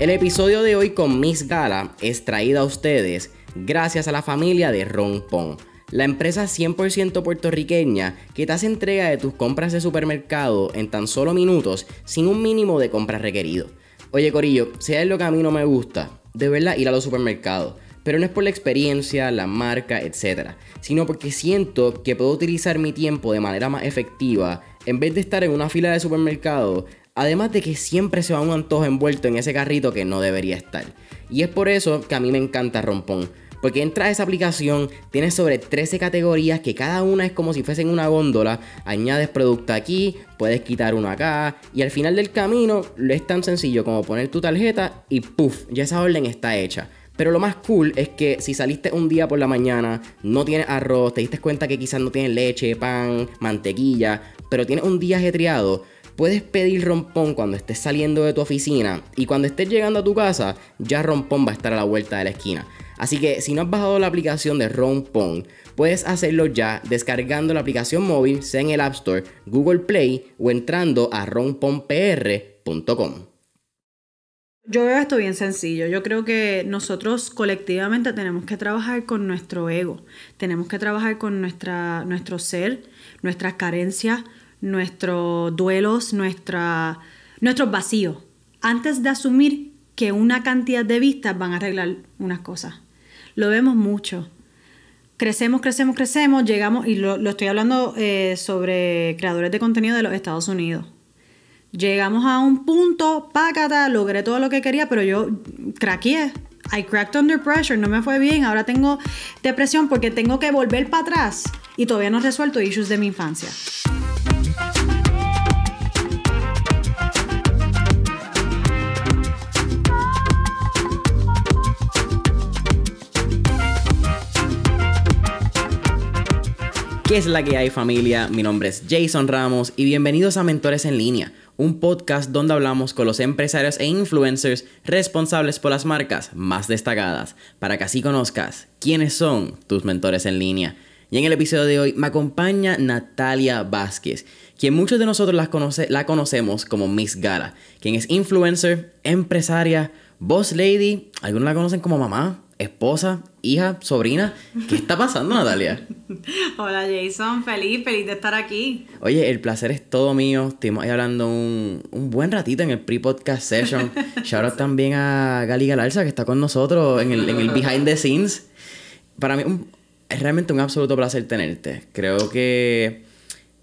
El episodio de hoy con Miss Gala es traído a ustedes gracias a la familia de Ron la empresa 100% puertorriqueña que te hace entrega de tus compras de supermercado en tan solo minutos sin un mínimo de compras requerido. Oye Corillo, si es lo que a mí no me gusta, de verdad ir a los supermercados, pero no es por la experiencia, la marca, etc., sino porque siento que puedo utilizar mi tiempo de manera más efectiva en vez de estar en una fila de supermercado Además de que siempre se va un antojo envuelto en ese carrito que no debería estar. Y es por eso que a mí me encanta Rompón. Porque entras a esa aplicación, tienes sobre 13 categorías que cada una es como si fuesen una góndola. Añades producto aquí, puedes quitar uno acá. Y al final del camino es tan sencillo como poner tu tarjeta y puff, ya esa orden está hecha. Pero lo más cool es que si saliste un día por la mañana, no tienes arroz, te diste cuenta que quizás no tienes leche, pan, mantequilla, pero tienes un día ajetreado Puedes pedir rompón cuando estés saliendo de tu oficina y cuando estés llegando a tu casa, ya rompón va a estar a la vuelta de la esquina. Así que si no has bajado la aplicación de Rompón, puedes hacerlo ya descargando la aplicación móvil, sea en el App Store, Google Play o entrando a romponpr.com. Yo veo esto bien sencillo. Yo creo que nosotros colectivamente tenemos que trabajar con nuestro ego, tenemos que trabajar con nuestra, nuestro ser, nuestras carencias, nuestros duelos, nuestra, nuestros vacíos, antes de asumir que una cantidad de vistas van a arreglar unas cosas. Lo vemos mucho. Crecemos, crecemos, crecemos, llegamos, y lo, estoy hablando eh, sobre creadores de contenido de los Estados Unidos. Llegamos a un punto, pácata, logré todo lo que quería, pero yo craqué. I cracked under pressure, no me fue bien, ahora tengo depresión porque tengo que volver para atrás y todavía no he resuelto issues de mi infancia. ¿Qué es la que hay familia? Mi nombre es Jason Ramos y bienvenidos a Mentores en Línea, un podcast donde hablamos con los empresarios e influencers responsables por las marcas más destacadas, para que así conozcas quiénes son tus mentores en línea. Y en el episodio de hoy me acompaña Natalia Vázquez, quien muchos de nosotros la, la conocemos como Miss Gala, quien es influencer, empresaria, boss lady, algunos la conocen como mamá, esposa, hija, sobrina. ¿Qué está pasando, Natalia? Hola, Jason. Feliz, feliz de estar aquí. Oye, el placer es todo mío. Estuvimos ahí hablando un, buen ratito en el pre-podcast session. Shout out también a Gali Galarza, que está con nosotros en el, behind the scenes. Para mí es realmente un absoluto placer tenerte. Creo que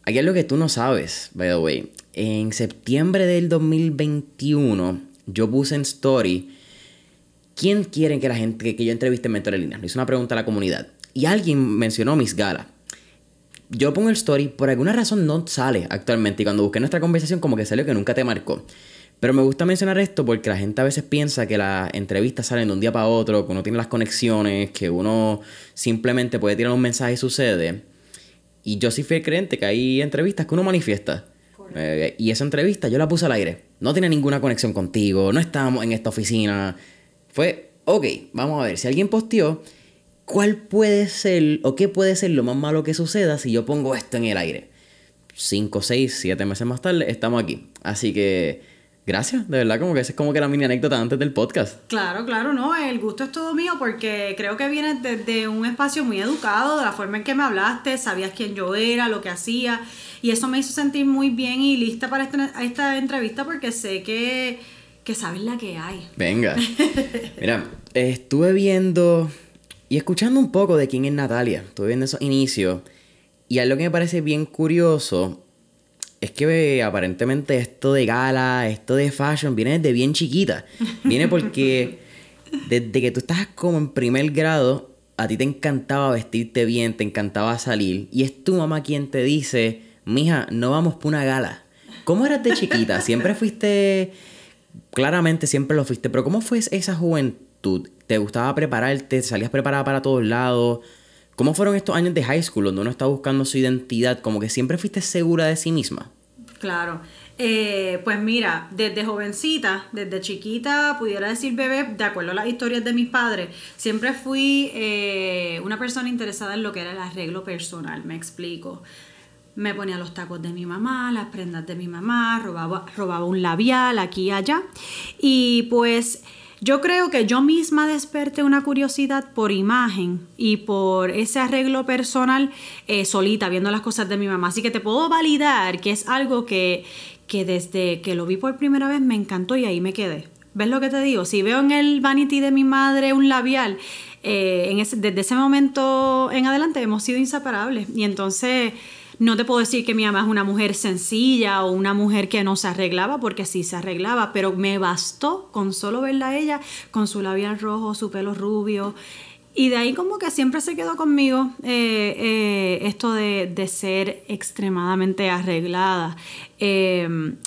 aquí es lo que tú no sabes, by the way. En septiembre del 2021, yo puse en story ¿quién quiere que la gente que, yo entreviste en Mentores Líneas? Le hice una pregunta a la comunidad. Y alguien mencionó Miss Gala. Yo pongo el story, por alguna razón no sale actualmente. Y cuando busqué nuestra conversación, como que salió que nunca te marcó. Pero me gusta mencionar esto porque la gente a veces piensa que las entrevistas salen de un día para otro, que uno tiene las conexiones, que uno simplemente puede tirar un mensaje y sucede. Y yo sí fui creyente que hay entrevistas que uno manifiesta. Eh, y esa entrevista yo la puse al aire. No tiene ninguna conexión contigo, no estamos en esta oficina, fue, ok, vamos a ver, si alguien posteó, ¿cuál puede ser o qué puede ser lo más malo que suceda si yo pongo esto en el aire? 5, 6, 7 meses más tarde estamos aquí. Así que gracias, de verdad, como que esa es como que la mini anécdota antes del podcast. Claro, claro, no, el gusto es todo mío porque creo que viene desde un espacio muy educado, de la forma en que me hablaste, sabías quién yo era, lo que hacía, y eso me hizo sentir muy bien y lista para este, esta entrevista porque sé que que sabes la que hay. Venga. Mira, estuve viendo y escuchando un poco de quién es Natalia. Estuve viendo esos inicios. Y algo que me parece bien curioso es que aparentemente esto de gala, esto de fashion, viene desde bien chiquita. Viene porque desde que tú estás como en primer grado, a ti te encantaba vestirte bien, te encantaba salir. Y es tu mamá quien te dice, mija, no vamos por una gala. ¿Cómo eras de chiquita? ¿Siempre fuiste claramente siempre lo fuiste, pero ¿cómo fue esa juventud? ¿Te gustaba prepararte? ¿Salías preparada para todos lados? ¿Cómo fueron estos años de high school donde uno está buscando su identidad? Como que siempre fuiste segura de sí misma. Claro. Eh, pues mira, desde jovencita, desde chiquita, pudiera decir bebé, de acuerdo a las historias de mis padres, siempre fui eh, una persona interesada en lo que era el arreglo personal, me explico me ponía los tacos de mi mamá, las prendas de mi mamá, robaba, robaba un labial aquí y allá. Y pues yo creo que yo misma desperté una curiosidad por imagen y por ese arreglo personal eh, solita, viendo las cosas de mi mamá. Así que te puedo validar que es algo que, desde que lo vi por primera vez me encantó y ahí me quedé. ¿Ves lo que te digo? Si veo en el vanity de mi madre un labial, eh, desde ese momento en adelante hemos sido inseparables. Y entonces no te puedo decir que mi mamá es una mujer sencilla o una mujer que no se arreglaba, porque sí se arreglaba, pero me bastó con solo verla a ella con su labial rojo, su pelo rubio. Y de ahí como que siempre se quedó conmigo eh, eh, esto de, ser extremadamente arreglada. Em,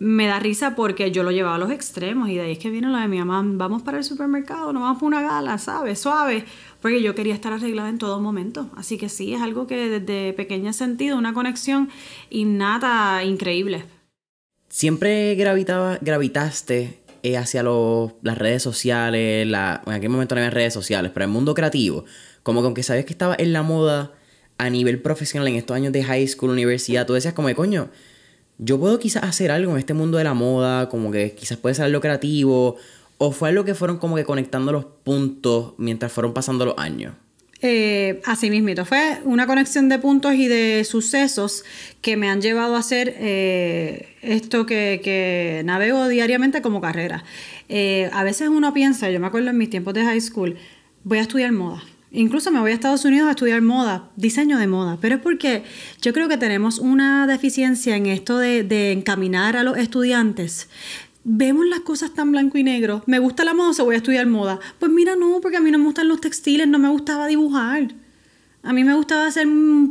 me da risa porque yo lo llevaba a los extremos y de ahí es que viene lo de mi mamá, vamos para el supermercado, no vamos para una gala, ¿sabes? Suave porque yo quería estar arreglada en todo momento. Así que sí, es algo que desde pequeña he sentido, una conexión innata, increíble. Siempre gravitaba, gravitaste eh, hacia las redes sociales, en aquel momento no había redes sociales, pero el mundo creativo, como que aunque sabías que estaba en la moda a nivel profesional en estos años de high school, universidad, tú decías como de coño, yo puedo quizás hacer algo en este mundo de la moda, como que quizás puede ser algo creativo ¿O fue lo que fueron como que conectando los puntos mientras fueron pasando los años? Eh, así mismito, fue una conexión de puntos y de sucesos que me han llevado a hacer eh, esto que, navego diariamente como carrera. Eh, a veces uno piensa, yo me acuerdo en mis tiempos de high school, voy a estudiar moda. Incluso me voy a Estados Unidos a estudiar moda, diseño de moda, pero es porque yo creo que tenemos una deficiencia en esto de encaminar a los estudiantes vemos las cosas tan blanco y negro. Me gusta la moda, o se voy a estudiar moda. Pues mira, no, porque a mí no me gustan los textiles, no me gustaba dibujar. A mí me gustaba hacer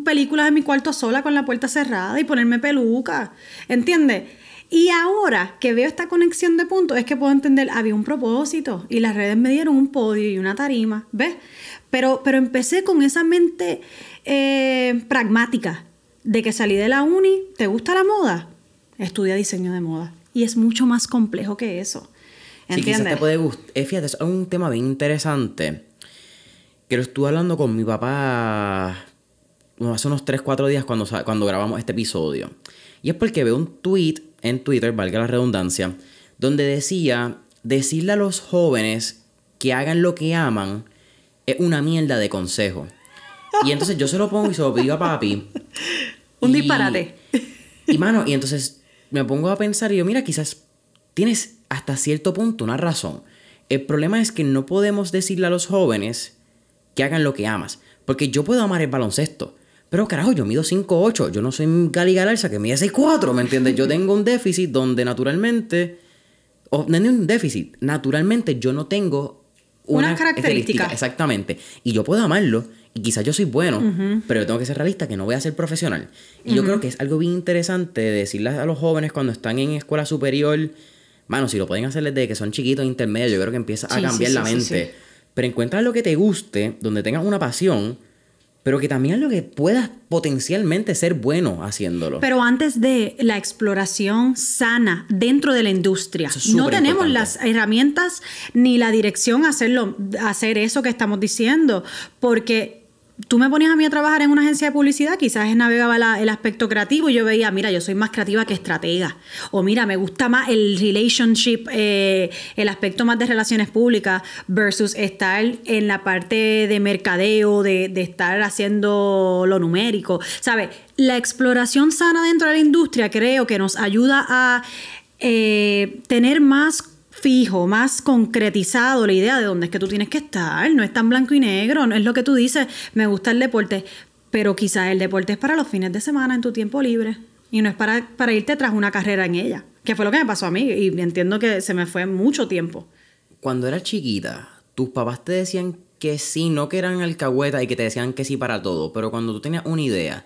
películas en mi cuarto sola con la puerta cerrada y ponerme peluca. ¿Entiendes? Y ahora que veo esta conexión de puntos es que puedo entender, había un propósito y las redes me dieron un podio y una tarima, ¿ves? Pero, pero empecé con esa mente eh, pragmática de que salí de la uni, ¿te gusta la moda? Estudia diseño de moda. Y es mucho más complejo que eso. ¿Entiendes? Sí, quizás te puede gustar. Eh, fíjate, es un tema bien interesante. Que lo estuve hablando con mi papá hace unos 3, 4 días cuando, cuando grabamos este episodio. Y es porque veo un tweet en Twitter, valga la redundancia, donde decía, decirle a los jóvenes que hagan lo que aman es una mierda de consejo. Y entonces yo se lo pongo y se lo pido a papi. un disparate. Y mano, y entonces me pongo a pensar y yo, mira, quizás tienes hasta cierto punto una razón. El problema es que no podemos decirle a los jóvenes que hagan lo que amas. Porque yo puedo amar el baloncesto. Pero carajo, yo mido 5'8. Yo no soy Gali Galarza que mide 6'4, ¿me entiendes? Yo tengo un déficit donde naturalmente... O no un déficit. Naturalmente yo no tengo... Una Característica, exactamente. Y yo puedo amarlo. Y quizás yo soy bueno, pero tengo que ser realista que no voy a ser profesional. Y yo creo que es algo bien interesante decirle a los jóvenes cuando están en escuela superior, Bueno, si lo pueden hacer desde que son chiquitos, intermedios, yo creo que empieza a cambiar la mente. Pero encuentra lo que te guste, donde tengas una pasión, pero que también es lo que puedas potencialmente ser bueno haciéndolo. Pero antes de la exploración sana dentro de la industria, no tenemos las herramientas ni la dirección hacerlo, a hacer eso que estamos diciendo, porque tú me ponías a mí a trabajar en una agencia de publicidad, quizás navegaba el aspecto creativo y yo veía, mira, yo soy más creativa que estratega. O mira, me gusta más el relationship, eh, el aspecto más de relaciones públicas versus estar en la parte de mercadeo, de, de estar haciendo lo numérico. ¿Sabes? La exploración sana dentro de la industria creo que nos ayuda a eh, tener más fijo, más concretizado la idea de dónde es que tú tienes que estar. No es tan blanco y negro, no es lo que tú dices, me gusta el deporte, pero quizás el deporte es para los fines de semana, en tu tiempo libre, y no es para, para irte tras una carrera en ella, que fue lo que me pasó a mí y entiendo que se me fue mucho tiempo. Cuando eras chiquita, tus papás te decían que sí, no que eran alcahueta y que te decían que sí para todo, pero cuando tú tenías una idea,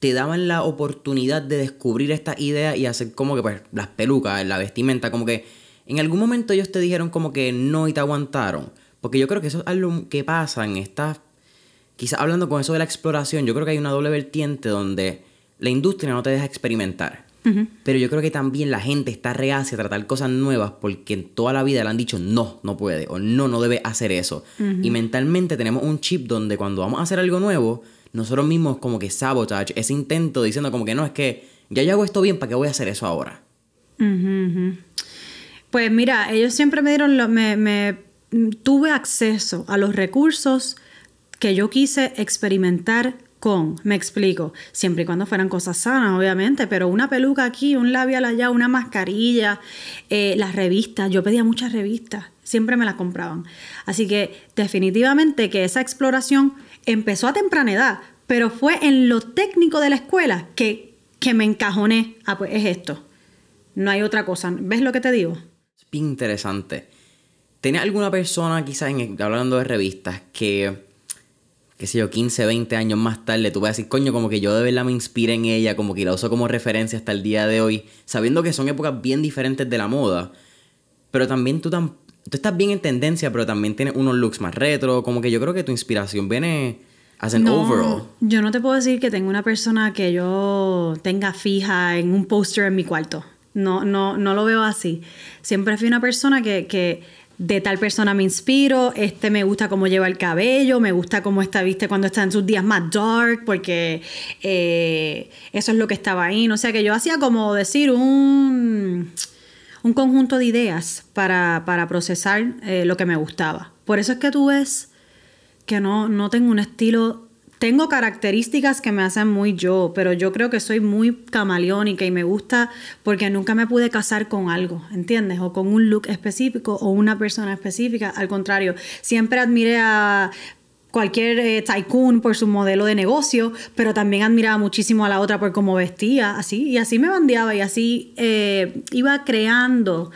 te daban la oportunidad de descubrir esta idea y hacer como que pues las pelucas, la vestimenta, como que en algún momento ellos te dijeron como que no y te aguantaron. Porque yo creo que eso es algo que pasa en esta... Quizás hablando con eso de la exploración, yo creo que hay una doble vertiente donde la industria no te deja experimentar. Pero yo creo que también la gente está reacia a tratar cosas nuevas porque en toda la vida le han dicho no, no puede o no, no debe hacer eso. Y mentalmente tenemos un chip donde cuando vamos a hacer algo nuevo, nosotros mismos como que sabotage ese intento diciendo como que no, es que ya yo hago esto bien, ¿para qué voy a hacer eso ahora? Pues mira, ellos siempre me dieron, lo, me, tuve acceso a los recursos que yo quise experimentar con, me explico, siempre y cuando fueran cosas sanas, obviamente, pero una peluca aquí, un labial allá, una mascarilla, eh, las revistas, yo pedía muchas revistas, siempre me las compraban. Así que definitivamente que esa exploración empezó a temprana edad, pero fue en lo técnico de la escuela que, que me encajoné. Ah, pues es esto. No hay otra cosa. ¿Ves lo que te digo? interesante. ¿Tenía alguna persona, quizás hablando de revistas, que, qué sé yo, 15, 20 años más tarde, tú vas a decir, coño, como que yo de verdad me inspira en ella, como que la uso como referencia hasta el día de hoy, sabiendo que son épocas bien diferentes de la moda, pero también tú, tú estás bien en tendencia, pero también tienes unos looks más retro, como que yo creo que tu inspiración viene... As an overall. Yo no te puedo decir que tengo una persona que yo tenga fija en un póster en mi cuarto. No, no, no lo veo así. Siempre fui una persona que, de tal persona me inspiro, este me gusta cómo lleva el cabello, me gusta cómo está, viste, cuando está en sus días más dark, porque eh, eso es lo que estaba ahí. O sea que yo hacía como decir un, un conjunto de ideas para, procesar eh, lo que me gustaba. Por eso es que tú ves que no, no tengo un estilo tengo características que me hacen muy yo, pero yo creo que soy muy camaleónica y me gusta porque nunca me pude casar con algo, ¿entiendes? O con un look específico o una persona específica. Al contrario, siempre admiré a cualquier eh, tycoon por su modelo de negocio, pero también admiraba muchísimo a la otra por cómo vestía, así, y así me bandeaba y así eh, iba creando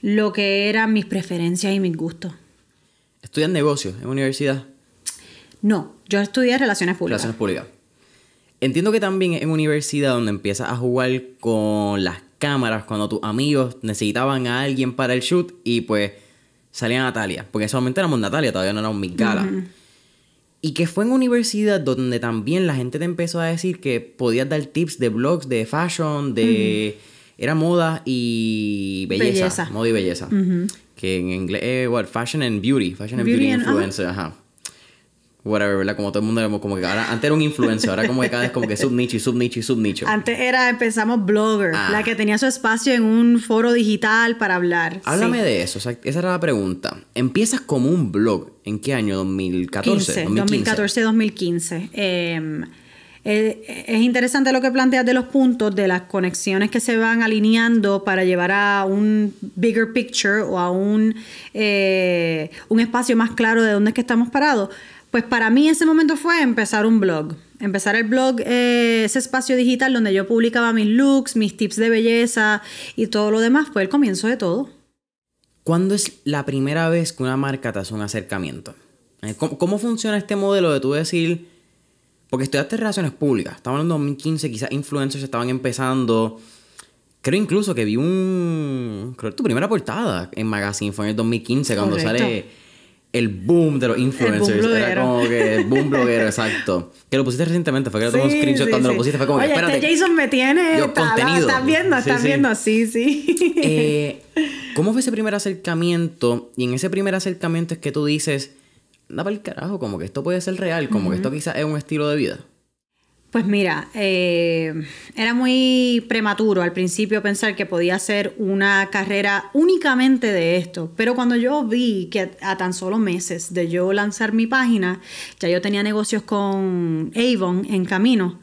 lo que eran mis preferencias y mis gustos. ¿Estudias negocios en universidad? No, yo estudié Relaciones Públicas. Relaciones Públicas. Entiendo que también en universidad donde empiezas a jugar con las cámaras, cuando tus amigos necesitaban a alguien para el shoot y pues salía Natalia, porque en ese momento éramos Natalia, todavía no éramos Miss Gala. Y que fue en universidad donde también la gente te empezó a decir que podías dar tips de blogs, de fashion, de... Era moda y belleza, Moda y belleza. Que en inglés, eh, fashion and beauty. Fashion and beauty, influencer, ajá whatever, ¿verdad? Como todo el mundo era como que ahora, antes era un influencer, ahora como cada vez como que subnicho y subnicho y subnicho. Antes era, empezamos blogger, la ah. que tenía su espacio en un foro digital para hablar. Háblame de eso, esa era la pregunta. Empiezas como un blog, ¿en qué año? 2014, 2014, 2015. es interesante lo que planteas de los puntos, de las conexiones que se van alineando para llevar a un bigger picture o a un, eh, un espacio más claro de dónde es que estamos parados. Pues para mí ese momento fue empezar un blog. Empezar el blog, eh, ese espacio digital donde yo publicaba mis looks, mis tips de belleza y todo lo demás, fue el comienzo de todo. ¿Cuándo es la primera vez que una marca te hace un acercamiento? Eh, ¿Cómo, funciona este modelo de tú decir, porque estudiaste relaciones públicas, estamos en 2015, quizás influencers estaban empezando, Creo incluso que vi un. Creo que tu primera portada en Magazine fue en el 2015, cuando sale el boom de los influencers. El era como que el boom bloguero, exacto. Que lo pusiste recientemente, fue que era tomé un screenshot cuando lo pusiste. Fue como, que, este espérate. Este Jason me tiene. Yo, contenido. Están viendo, están viendo, sí, sí. Eh, ¿Cómo fue ese primer acercamiento? Y en ese primer acercamiento es que tú dices, anda para el carajo, como que esto puede ser real, como que esto quizás es un estilo de vida. Pues mira, eh, era muy prematuro al principio pensar que podía ser una carrera únicamente de esto, pero cuando yo vi que a, a, tan solo meses de yo lanzar mi página, ya yo tenía negocios con Avon en camino,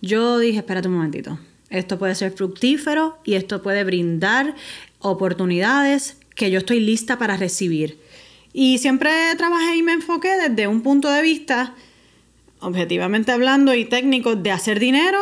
yo dije, espérate un momentito, esto puede ser fructífero y esto puede brindar oportunidades que yo estoy lista para recibir. Y siempre trabajé y me enfoqué desde un punto de vista objetivamente hablando y técnico, de hacer dinero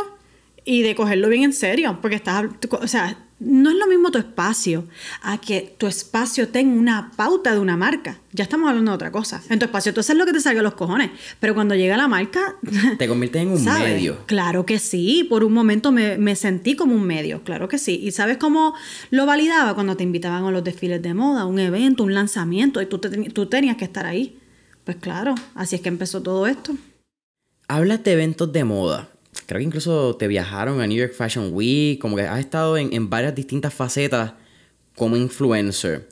y de cogerlo bien en serio, porque estás, o sea, no es lo mismo tu espacio a que tu espacio tenga una pauta de una marca. Ya estamos hablando de otra cosa. En tu espacio tú haces lo que te salga los cojones, pero cuando llega la marca... Te conviertes en un medio. Claro que sí, por un momento me, sentí como un medio, claro que sí. ¿Y sabes cómo lo validaba? Cuando te invitaban a los desfiles de moda, un evento, un lanzamiento, y tú, tú tenías que estar ahí. Pues claro, así es que empezó todo esto hablas de eventos de moda. Creo que incluso te viajaron a New York Fashion Week, como que has estado en, varias distintas facetas como influencer.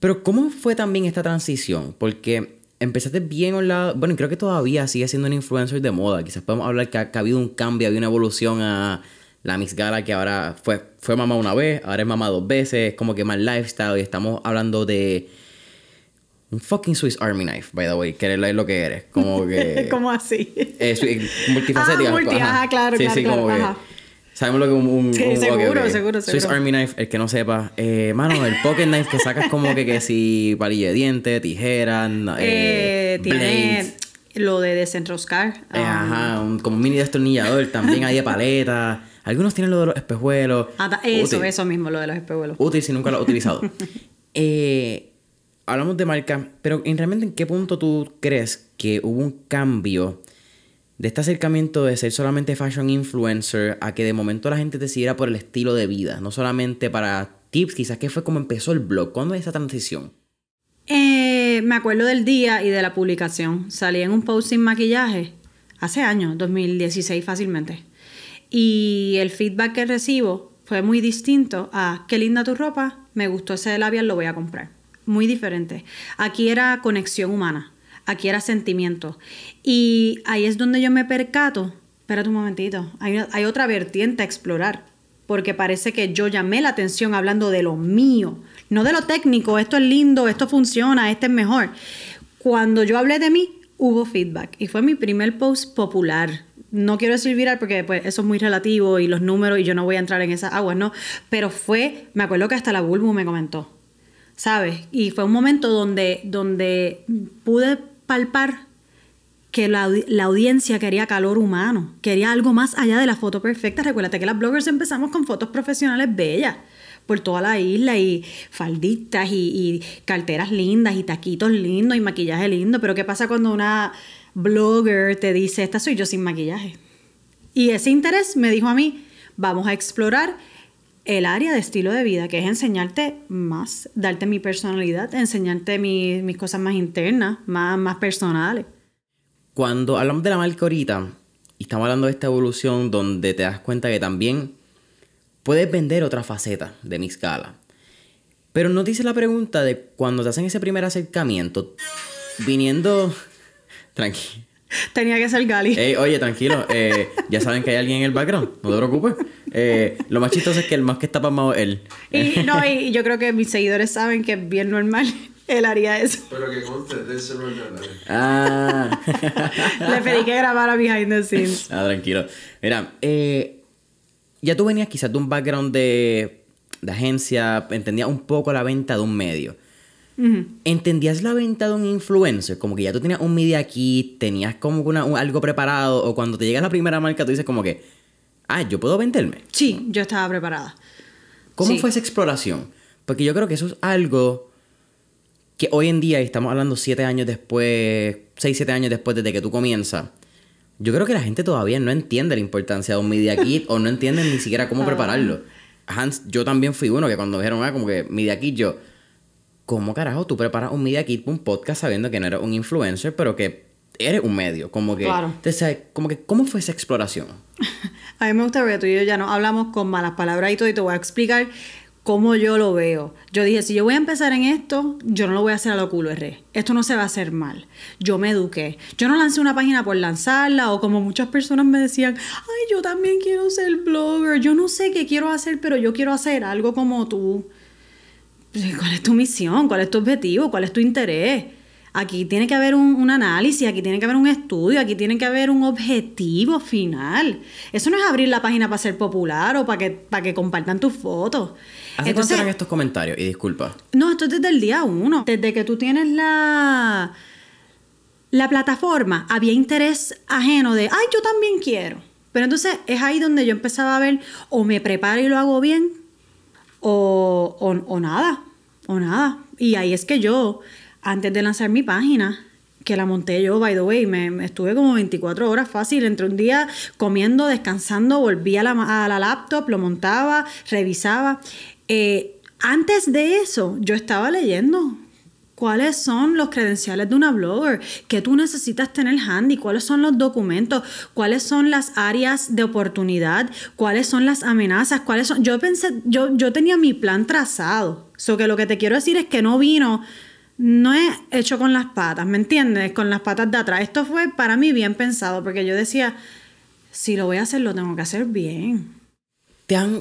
Pero ¿cómo fue también esta transición? Porque empezaste bien un lado, bueno, creo que todavía sigue siendo un influencer de moda. Quizás podemos hablar que ha, habido un cambio, ha habido una evolución a la Miss Gala que ahora fue, fue mamá una vez, ahora es mamá dos veces, como que más lifestyle y estamos hablando de un fucking Swiss Army Knife, by the way. Que es lo que eres. Como que... ¿Cómo así? Eh, eh multifacética. Ah, multi, claro, sí, sí, como que... Sabemos lo que un. un sí, seguro, seguro, seguro. Swiss Army Knife, el que no sepa. Eh, mano, el pocket knife que sacas como que, que si palilla de dientes, tijeras... Eh, eh, tiene lo de desenroscar. ajá, um, como un mini destornillador también hay de paleta. Algunos tienen lo de los espejuelos. Ah, eso, eso mismo, lo de los espejuelos. Útil si nunca lo he utilizado. eh hablamos de marca, pero en realmente en qué punto tú crees que hubo un cambio de este acercamiento de ser solamente fashion influencer a que de momento la gente decidiera por el estilo de vida, no solamente para tips, quizás que fue como empezó el blog, ¿cuándo es esa transición? Eh, me acuerdo del día y de la publicación. Salí en un post sin maquillaje hace años, 2016 fácilmente. Y el feedback que recibo fue muy distinto a qué linda tu ropa, me gustó ese labial, lo voy a comprar muy diferente. Aquí era conexión humana, aquí era sentimiento. Y ahí es donde yo me percato, espérate un momentito, hay, hay otra vertiente a explorar, porque parece que yo llamé la atención hablando de lo mío, no de lo técnico, esto es lindo, esto funciona, este es mejor. Cuando yo hablé de mí, hubo feedback y fue mi primer post popular no quiero decir viral porque pues, eso es muy relativo y los números y yo no voy a entrar en esas aguas, ¿no? Pero fue, me acuerdo que hasta la vulva me comentó. ¿sabes? Y fue un momento donde, donde pude palpar que la, audiencia quería calor humano, quería algo más allá de la foto perfecta. Recuérdate que las bloggers empezamos con fotos profesionales bellas por toda la isla y falditas y, y carteras lindas y taquitos lindos y maquillaje lindo, pero ¿qué pasa cuando una blogger te dice, esta soy yo sin maquillaje? Y ese interés me dijo a mí, vamos a explorar el área de estilo de vida, que es enseñarte más, darte mi personalidad, enseñarte mis cosas más internas, más, más personales. Cuando hablamos de la marca ahorita, y estamos hablando de esta evolución donde te das cuenta que también puedes vender otra faceta de mi escala. Pero te dice la pregunta de cuando te hacen ese primer acercamiento, viniendo... Tranquilo. Tenía que ser Gali. Ey, oye, tranquilo. Eh, ya saben que hay alguien en el background. No te preocupes. Eh, lo más chistoso es que el más que está palmado es él. Y, no, y yo creo que mis seguidores saben que es bien normal. Él haría eso. Pero que conste, del celular. Ah. ah. Le pedí que grabara behind the scenes. Ah, tranquilo. Mira, eh, ya tú venías quizás de un background de, de agencia, entendías un poco la venta de un medio. ¿Entendías la venta de un influencer? Como que ya tú tenías un media kit, tenías como una, algo preparado, o cuando te llega la primera marca tú dices como que, ah, yo puedo venderme. Sí, yo estaba preparada. ¿Cómo fue esa exploración? Porque yo creo que eso es algo que hoy en día, y estamos hablando siete años después, seis, siete años después desde que tú comienzas, yo creo que la gente todavía no entiende la importancia de un media kit o no entiende ni siquiera cómo prepararlo. Hans, yo también fui uno que cuando dijeron, ah, como que media kit, yo ¿cómo carajo tú preparas un media kit, un podcast sabiendo que no eres un influencer, pero que eres un medio? Como que, claro. como que ¿cómo fue esa exploración? a mí me gusta que tú y yo ya no hablamos con malas palabras y todo, y te voy a explicar cómo yo lo veo. Yo dije, si yo voy a empezar en esto, yo no lo voy a hacer a lo culo R. Esto no se va a hacer mal. Yo me eduqué. Yo no lancé una página por lanzarla o como muchas personas me decían, ay, yo también quiero ser blogger. Yo no sé qué quiero hacer, pero yo quiero hacer algo como tú. Pues, ¿cuál es tu misión? ¿Cuál es tu objetivo? ¿Cuál es tu interés? Aquí tiene que haber un, análisis, aquí tiene que haber un estudio, aquí tiene que haber un objetivo final. Eso no es abrir la página para ser popular o para que, para que compartan tus fotos. ¿Hace Entonces, eran estos comentarios? Y disculpa. No, esto es desde el día uno. Desde que tú tienes la, la plataforma, había interés ajeno de, ay, yo también quiero. Pero entonces es ahí donde yo empezaba a ver, o me preparo y lo hago bien, o, nada, o nada. Y ahí es que yo, antes de lanzar mi página, que la monté yo, by the way, me, estuve como 24 horas fácil, entre un día comiendo, descansando, volví a la, laptop, lo montaba, revisaba. Eh, antes de eso, yo estaba leyendo cuáles son los credenciales de una blogger, qué tú necesitas tener handy, cuáles son los documentos, cuáles son las áreas de oportunidad, cuáles son las amenazas, cuáles son... Yo pensé, yo, yo tenía mi plan trazado. So que lo que te quiero decir es que no vino, no es hecho con las patas, ¿me entiendes? Con las patas de atrás. Esto fue para mí bien pensado porque yo decía, si lo voy a hacer, lo tengo que hacer bien. Te han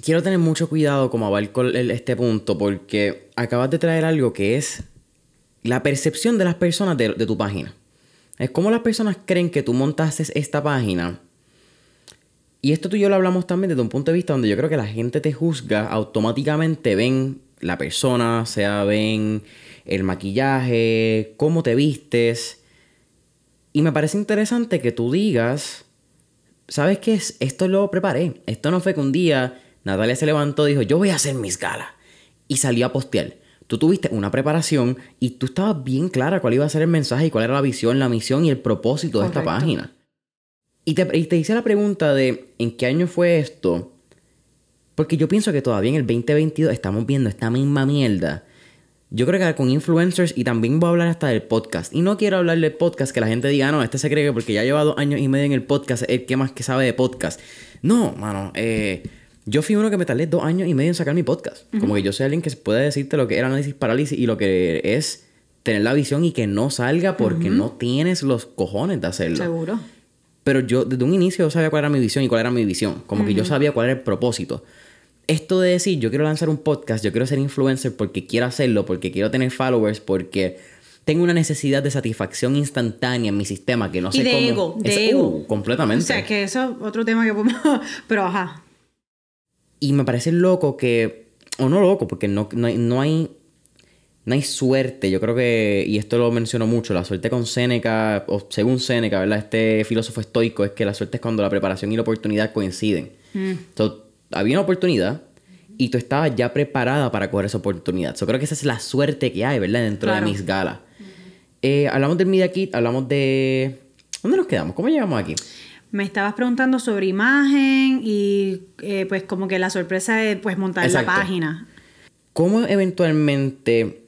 quiero tener mucho cuidado como abarco con este punto porque acabas de traer algo que es la percepción de las personas de, tu página. Es como las personas creen que tú montaste esta página. Y esto tú y yo lo hablamos también desde un punto de vista donde yo creo que la gente te juzga, automáticamente ven la persona, sea ven el maquillaje, cómo te vistes. Y me parece interesante que tú digas, ¿sabes qué? Esto lo preparé. Esto no fue que un día Natalia se levantó y dijo, yo voy a hacer mis galas. Y salió a postear. Tú tuviste una preparación y tú estabas bien clara cuál iba a ser el mensaje y cuál era la visión, la misión y el propósito de esta página. Y te, hice la pregunta de, ¿en qué año fue esto? Porque yo pienso que todavía en el 2022 estamos viendo esta misma mierda. Yo creo que con influencers y también voy a hablar hasta del podcast. Y no quiero hablar del podcast que la gente diga, ah, no, este se cree que porque ya lleva dos años y medio en el podcast, el que más que sabe de podcast. No, mano, eh, yo fui uno que me tardé dos años y medio en sacar mi podcast. Como que yo soy alguien que puede decirte lo que era análisis parálisis y lo que es tener la visión y que no salga porque no tienes los cojones de hacerlo. Seguro. Pero yo desde un inicio yo sabía cuál era mi visión y cuál era mi visión. Como que yo sabía cuál era el propósito. Esto de decir, yo quiero lanzar un podcast, yo quiero ser influencer porque quiero hacerlo, porque quiero tener followers, porque tengo una necesidad de satisfacción instantánea en mi sistema que no y sé Ego, de es, ego. completamente. O sea, que eso es otro tema que Pero ajá. Y me parece loco que, o no loco, porque no, no, hay, no hay, suerte. Yo creo que, y esto lo menciono mucho, la suerte con Seneca, o según Seneca, ¿verdad? Este filósofo estoico, es que la suerte es cuando la preparación y la oportunidad coinciden. Entonces, mm. había una oportunidad y tú estabas ya preparada para coger esa oportunidad. Yo creo que esa es la suerte que hay, ¿verdad? Dentro de mis galas. Eh, hablamos del Media Kit, hablamos de... ¿Dónde nos quedamos? ¿Cómo llegamos aquí? me estabas preguntando sobre imagen y eh, pues como que la sorpresa de pues montar la página. ¿Cómo eventualmente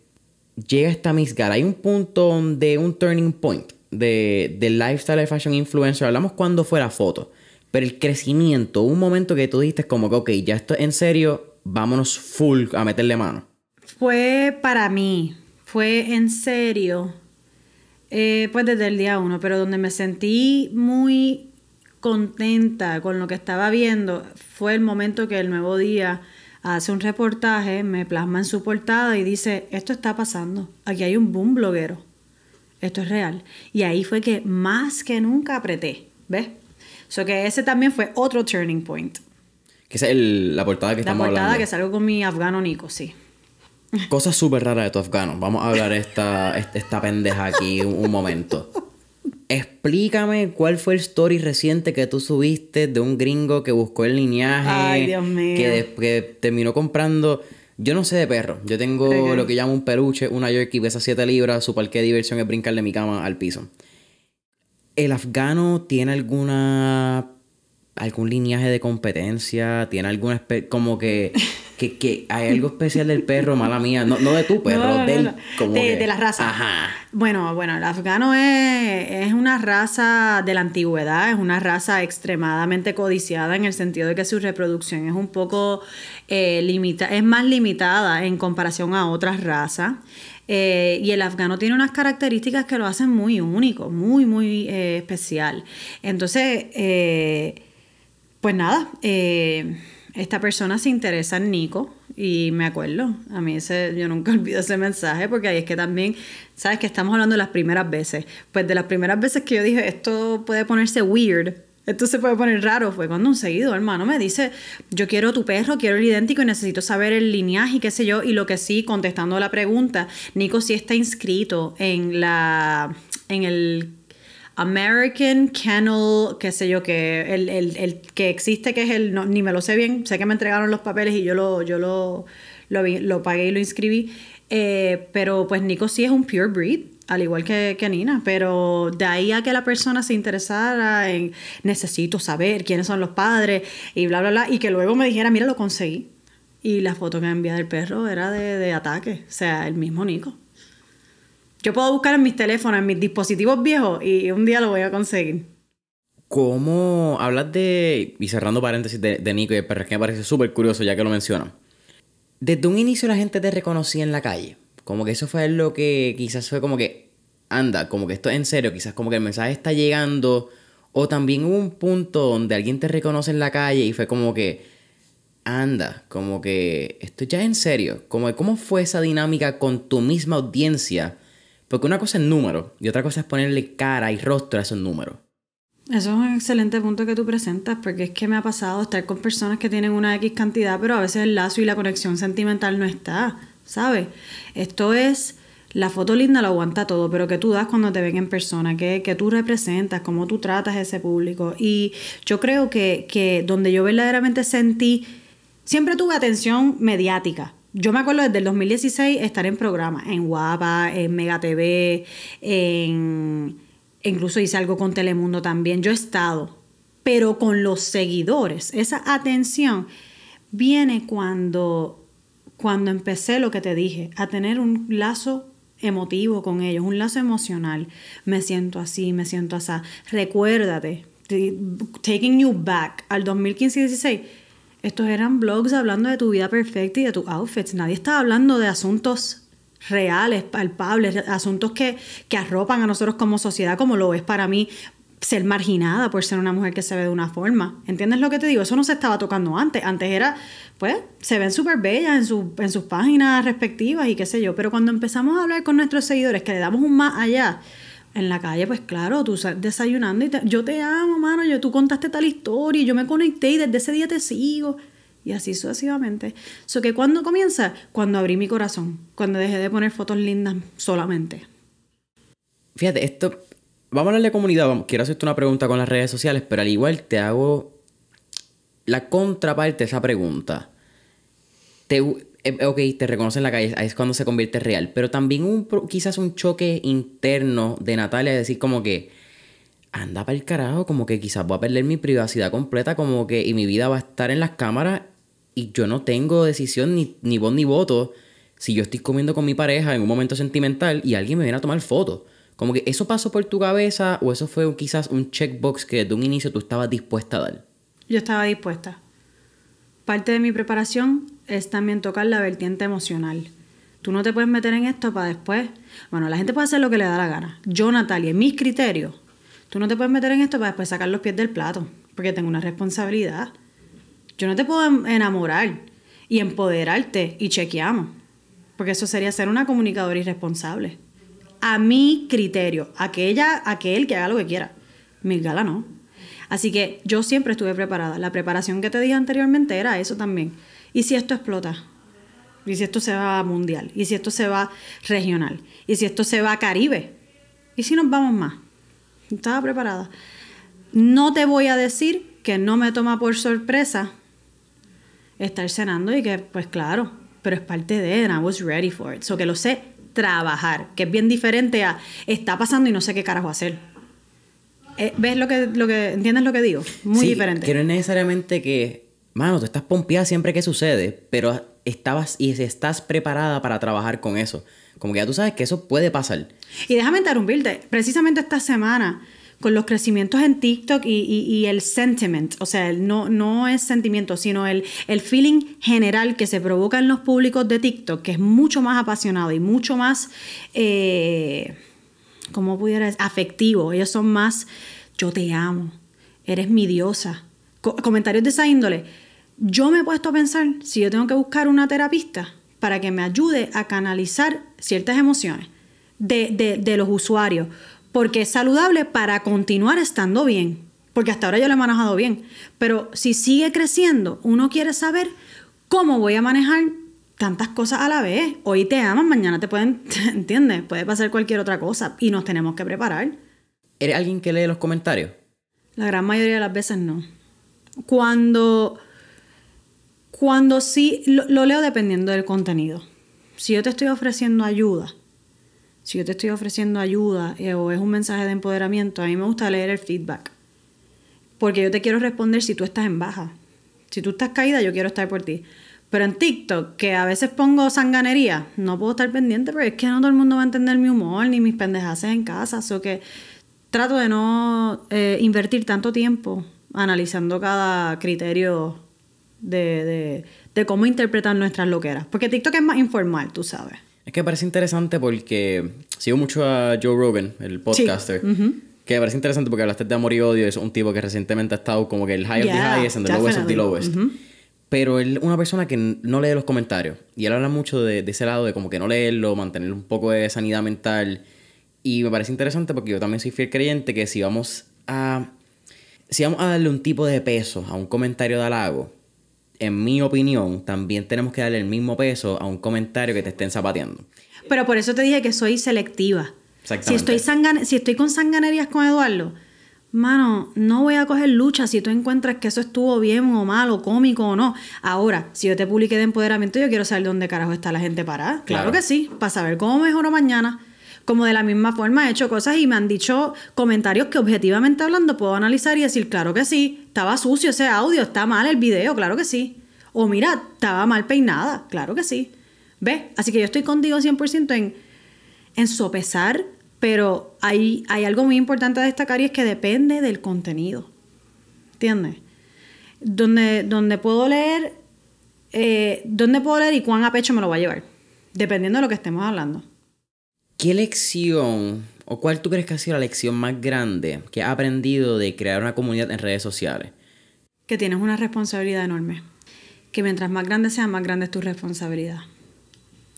llega esta Miss Hay un punto de un turning point de, lifestyle de fashion influencer. Hablamos cuando fue la foto. Pero el crecimiento, un momento que tú dijiste como que, ok, ya esto en serio, vámonos full a meterle mano. Fue para mí, fue en serio, eh, pues desde el día uno, pero donde me sentí muy contenta con lo que estaba viendo, fue el momento que el nuevo día hace un reportaje, me plasma en su portada y dice, esto está pasando, aquí hay un boom bloguero, esto es real. Y ahí fue que más que nunca apreté, ¿ves? O sea que ese también fue otro turning point. Que es la portada que estamos hablando. La portada que salgo con mi afgano Nico, sí. Cosa súper rara de tu afgano. Vamos a hablar esta, esta pendeja aquí un, un momento. Explícame cuál fue el story reciente que tú subiste de un gringo que buscó el linaje Ay, Dios mío. Que, terminó comprando. Yo no sé de perro. Yo tengo lo que llamo un peluche, una Yorkie pesa 7 libras. Su parque de diversión es brincar de mi cama al piso. ¿El afgano tiene alguna. algún lineaje de competencia? ¿Tiene alguna. como que. que, hay algo especial del perro, mala mía, no, de tu perro, de, de, la raza. Bueno, bueno, el afgano es, una raza de la antigüedad, es una raza extremadamente codiciada en el sentido de que su reproducción es un poco eh, es más limitada en comparación a otras razas. Eh, y el afgano tiene unas características que lo hacen muy único, muy, muy eh, especial. Entonces, pues nada, esta persona se interesa en Nico y me acuerdo, a mí ese, yo nunca olvido ese mensaje porque ahí es que también, sabes que estamos hablando de las primeras veces, pues de las primeras veces que yo dije esto puede ponerse weird, esto se puede poner raro, fue cuando un seguido hermano me dice yo quiero tu perro, quiero el idéntico y necesito saber el lineaje, y qué sé yo, y lo que sí, contestando la pregunta, Nico sí está inscrito en la, en el American Kennel, qué sé yo, que el, que existe, que es el, ni me lo sé bien, sé que me entregaron los papeles y yo lo, yo lo, lo, pagué y lo inscribí, eh, pero pues Nico sí es un pure breed, al igual que, Nina, pero de ahí a que la persona se interesara en necesito saber quiénes son los padres y bla, bla, bla, y que luego me dijera, mira, lo conseguí. Y la foto que me envía del perro era de, de ataque, o sea, el mismo Nico. Yo puedo buscar en mis teléfonos, en mis dispositivos viejos y un día lo voy a conseguir. ¿Cómo hablas de, y cerrando paréntesis de, Nico, pero es que me parece súper curioso ya que lo mencionan. Desde un inicio la gente te reconocía en la calle. Como que eso fue lo que quizás fue como que, anda, como que esto es en serio, quizás como que el mensaje está llegando. O también hubo un punto donde alguien te reconoce en la calle y fue como que, anda, como que esto ya es en serio. Como, ¿Cómo fue esa dinámica con tu misma audiencia? Porque una cosa es número y otra cosa es ponerle cara y rostro a esos números. Eso es un excelente punto que tú presentas, porque es que me ha pasado estar con personas que tienen una X cantidad, pero a veces el lazo y la conexión sentimental no está, ¿sabes? Esto es, la foto linda lo aguanta todo, pero que tú das cuando te ven en persona, que, tú representas, cómo tú tratas a ese público. Y yo creo que, que donde yo verdaderamente sentí, siempre tuve atención mediática, yo me acuerdo desde el 2016 estar en programas, en Guapa, en Mega TV, en, incluso hice algo con Telemundo también. Yo he estado, pero con los seguidores. Esa atención viene cuando, cuando empecé lo que te dije, a tener un lazo emotivo con ellos, un lazo emocional. Me siento así, me siento así. Recuérdate, taking you back al 2015 16 estos eran blogs hablando de tu vida perfecta y de tus outfits. Nadie estaba hablando de asuntos reales, palpables, asuntos que, arropan a nosotros como sociedad, como lo es para mí ser marginada por ser una mujer que se ve de una forma. ¿Entiendes lo que te digo? Eso no se estaba tocando antes. Antes era, pues, se ven súper bellas en, en sus páginas respectivas y qué sé yo. Pero cuando empezamos a hablar con nuestros seguidores, que le damos un más allá, en la calle, pues claro, tú desayunando y yo te amo, mano, yo, tú contaste tal historia, y yo me conecté y desde ese día te sigo. Y así sucesivamente. So que cuando comienza, cuando abrí mi corazón, cuando dejé de poner fotos lindas solamente. Fíjate, esto, vamos a hablar de comunidad, quiero hacerte una pregunta con las redes sociales, pero al igual te hago la contraparte de esa pregunta. Te, Em, ok, te reconocen en la calle, ahí es cuando se convierte real, pero también un, quizás un choque interno de Natalia, es decir, como que, anda para el carajo, como que quizás voy a perder mi privacidad completa, como que, y mi vida va a estar en las cámaras y yo no tengo decisión ni, ni voz ni voto si yo estoy comiendo con mi pareja en un momento sentimental y alguien me viene a tomar fotos. Como que eso pasó por tu cabeza o eso fue quizás un checkbox que desde un inicio tú estabas dispuesta a dar. Yo estaba dispuesta. Parte de mi preparación es también tocar la vertiente emocional. Tú no te puedes meter en esto para después. Bueno, la gente puede hacer lo que le da la gana. Yo, Natalia, mis criterios, tú no te puedes meter en esto para después sacar los pies del plato, porque tengo una responsabilidad. Yo no te puedo enamorar y empoderarte y chequeamos, porque eso sería ser una comunicadora irresponsable. A mi criterio, aquella, aquel que haga lo que quiera. mi gala no. Así que yo siempre estuve preparada. La preparación que te dije anteriormente era eso también. ¿Y si esto explota? ¿Y si esto se va mundial? ¿Y si esto se va regional? ¿Y si esto se va a Caribe? ¿Y si nos vamos más? Estaba preparada. No te voy a decir que no me toma por sorpresa estar cenando y que, pues claro, pero es parte de, él. I was ready for it. So que lo sé trabajar, que es bien diferente a está pasando y no sé qué carajo hacer. Eh, ¿Ves lo que, lo que entiendes lo que digo? Muy diferente. Que no es necesariamente que mano, tú estás pompeada siempre que sucede, pero estabas y estás preparada para trabajar con eso. Como que ya tú sabes que eso puede pasar. Y déjame interrumpirte, precisamente esta semana, con los crecimientos en TikTok y, el sentiment, o sea, no, no es sentimiento, sino el, el feeling general que se provoca en los públicos de TikTok, que es mucho más apasionado y mucho más, eh, ¿cómo pudiera decir? Afectivo. Ellos son más, yo te amo, eres mi diosa. comentarios de esa índole yo me he puesto a pensar si yo tengo que buscar una terapista para que me ayude a canalizar ciertas emociones de, de los usuarios, porque es saludable para continuar estando bien, porque hasta ahora yo lo he manejado bien, pero si sigue creciendo, uno quiere saber cómo voy a manejar tantas cosas a la vez. Hoy te aman, mañana te pueden, ¿entiendes? Puede pasar cualquier otra cosa y nos tenemos que preparar. ¿Eres alguien que lee los comentarios? La gran mayoría de las veces no. Cuando cuando sí, lo, leo dependiendo del contenido. Si yo te estoy ofreciendo ayuda, si yo te estoy ofreciendo ayuda eh, o es un mensaje de empoderamiento, a mí me gusta leer el feedback. Porque yo te quiero responder si tú estás en baja. Si tú estás caída, yo quiero estar por ti. Pero en TikTok, que a veces pongo sanganería, no puedo estar pendiente porque es que no todo el mundo va a entender mi humor ni mis pendejaces en casa. O que trato de no eh, invertir tanto tiempo analizando cada criterio de, cómo interpretar nuestras loqueras. Porque TikTok es más informal, tú sabes. Es que me parece interesante porque sigo mucho a Joe Rogan, el podcaster. Que me parece interesante porque hablaste de amor y odio. Es un tipo que recientemente ha estado como que el high of the highest and the lowest of the lowest. Pero él es una persona que no lee los comentarios. Y él habla mucho de, ese lado de como que no leerlo, mantener un poco de sanidad mental. Y me parece interesante porque yo también soy fiel creyente que si vamos a... Si vamos a darle un tipo de peso a un comentario de halago, en mi opinión, también tenemos que darle el mismo peso a un comentario que te estén zapateando. Pero por eso te dije que soy selectiva. Si estoy, si estoy con sanganerías con Eduardo, mano, no voy a coger lucha si tú encuentras que eso estuvo bien o mal o cómico o no. Ahora, si yo te publiqué de empoderamiento, yo quiero saber dónde carajo está la gente parada. Claro, claro que sí, para saber cómo mejoro mañana. Como de la misma forma he hecho cosas y me han dicho comentarios que objetivamente hablando puedo analizar y decir, claro que sí, estaba sucio ese audio, está mal el video, claro que sí. O mira, estaba mal peinada, claro que sí. ¿Ves? Así que yo estoy contigo 100% en, en sopesar, pero hay, hay algo muy importante a destacar y es que depende del contenido. ¿Entiendes? Donde, donde puedo leer, eh, donde puedo leer y cuán a pecho me lo va a llevar, dependiendo de lo que estemos hablando. ¿Qué lección o cuál tú crees que ha sido la lección más grande que has aprendido de crear una comunidad en redes sociales? Que tienes una responsabilidad enorme. Que mientras más grande sea, más grande es tu responsabilidad.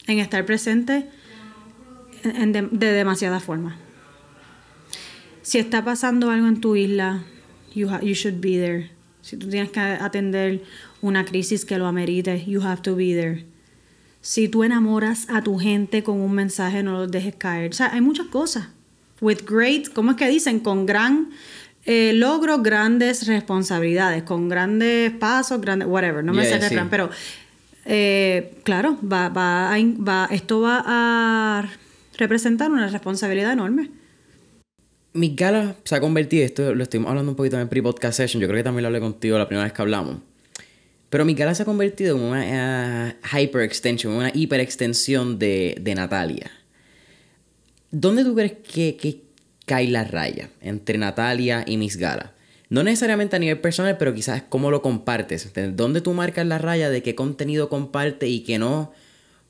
En estar presente de, demasiada forma. Si está pasando algo en tu isla, you should be there. Si tú tienes que atender una crisis que lo amerite, you have to be there si tú enamoras a tu gente con un mensaje, no los dejes caer. O sea, hay muchas cosas. With great, ¿cómo es que dicen? Con gran eh, logro, grandes responsabilidades, con grandes pasos, grandes, whatever, no me yeah, pero eh, claro, va, va, esto va a representar una responsabilidad enorme. Mi gala se ha convertido, esto lo estuvimos hablando un poquito en pre-podcast session, yo creo que también lo hablé contigo la primera vez que hablamos pero Gala se ha convertido en una eh, hyper-extension, una hiperextensión de, de Natalia. ¿Dónde tú crees que, cae la raya entre Natalia y Miss Gala? No necesariamente a nivel personal, pero quizás cómo lo compartes. ¿Dónde tú marcas la raya de qué contenido comparte y qué no?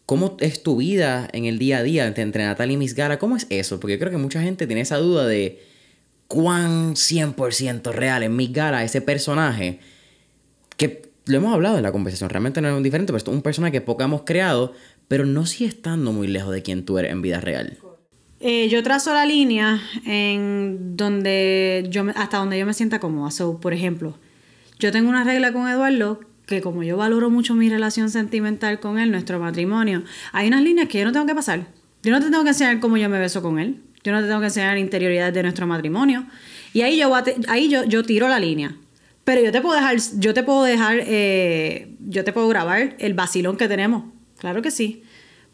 ¿Cómo es tu vida en el día a día entre Natalia y Miss Gala? ¿Cómo es eso? Porque yo creo que mucha gente tiene esa duda de cuán 100% real es Miss Gala, ese personaje, que lo hemos hablado en la conversación, realmente no es un diferente, pero es un persona que poco hemos creado, pero no si estando muy lejos de quien tú eres en vida real. Eh, yo trazo la línea en donde yo hasta donde yo me sienta cómoda. por ejemplo, yo tengo una regla con Eduardo que como yo valoro mucho mi relación sentimental con él, nuestro matrimonio, hay unas líneas que yo no tengo que pasar. Yo no te tengo que enseñar cómo yo me beso con él. Yo no te tengo que enseñar interioridades de nuestro matrimonio. Y ahí yo, ahí yo, yo tiro la línea. Pero yo te puedo dejar, yo te puedo dejar, eh, yo te puedo grabar el vacilón que tenemos. Claro que sí.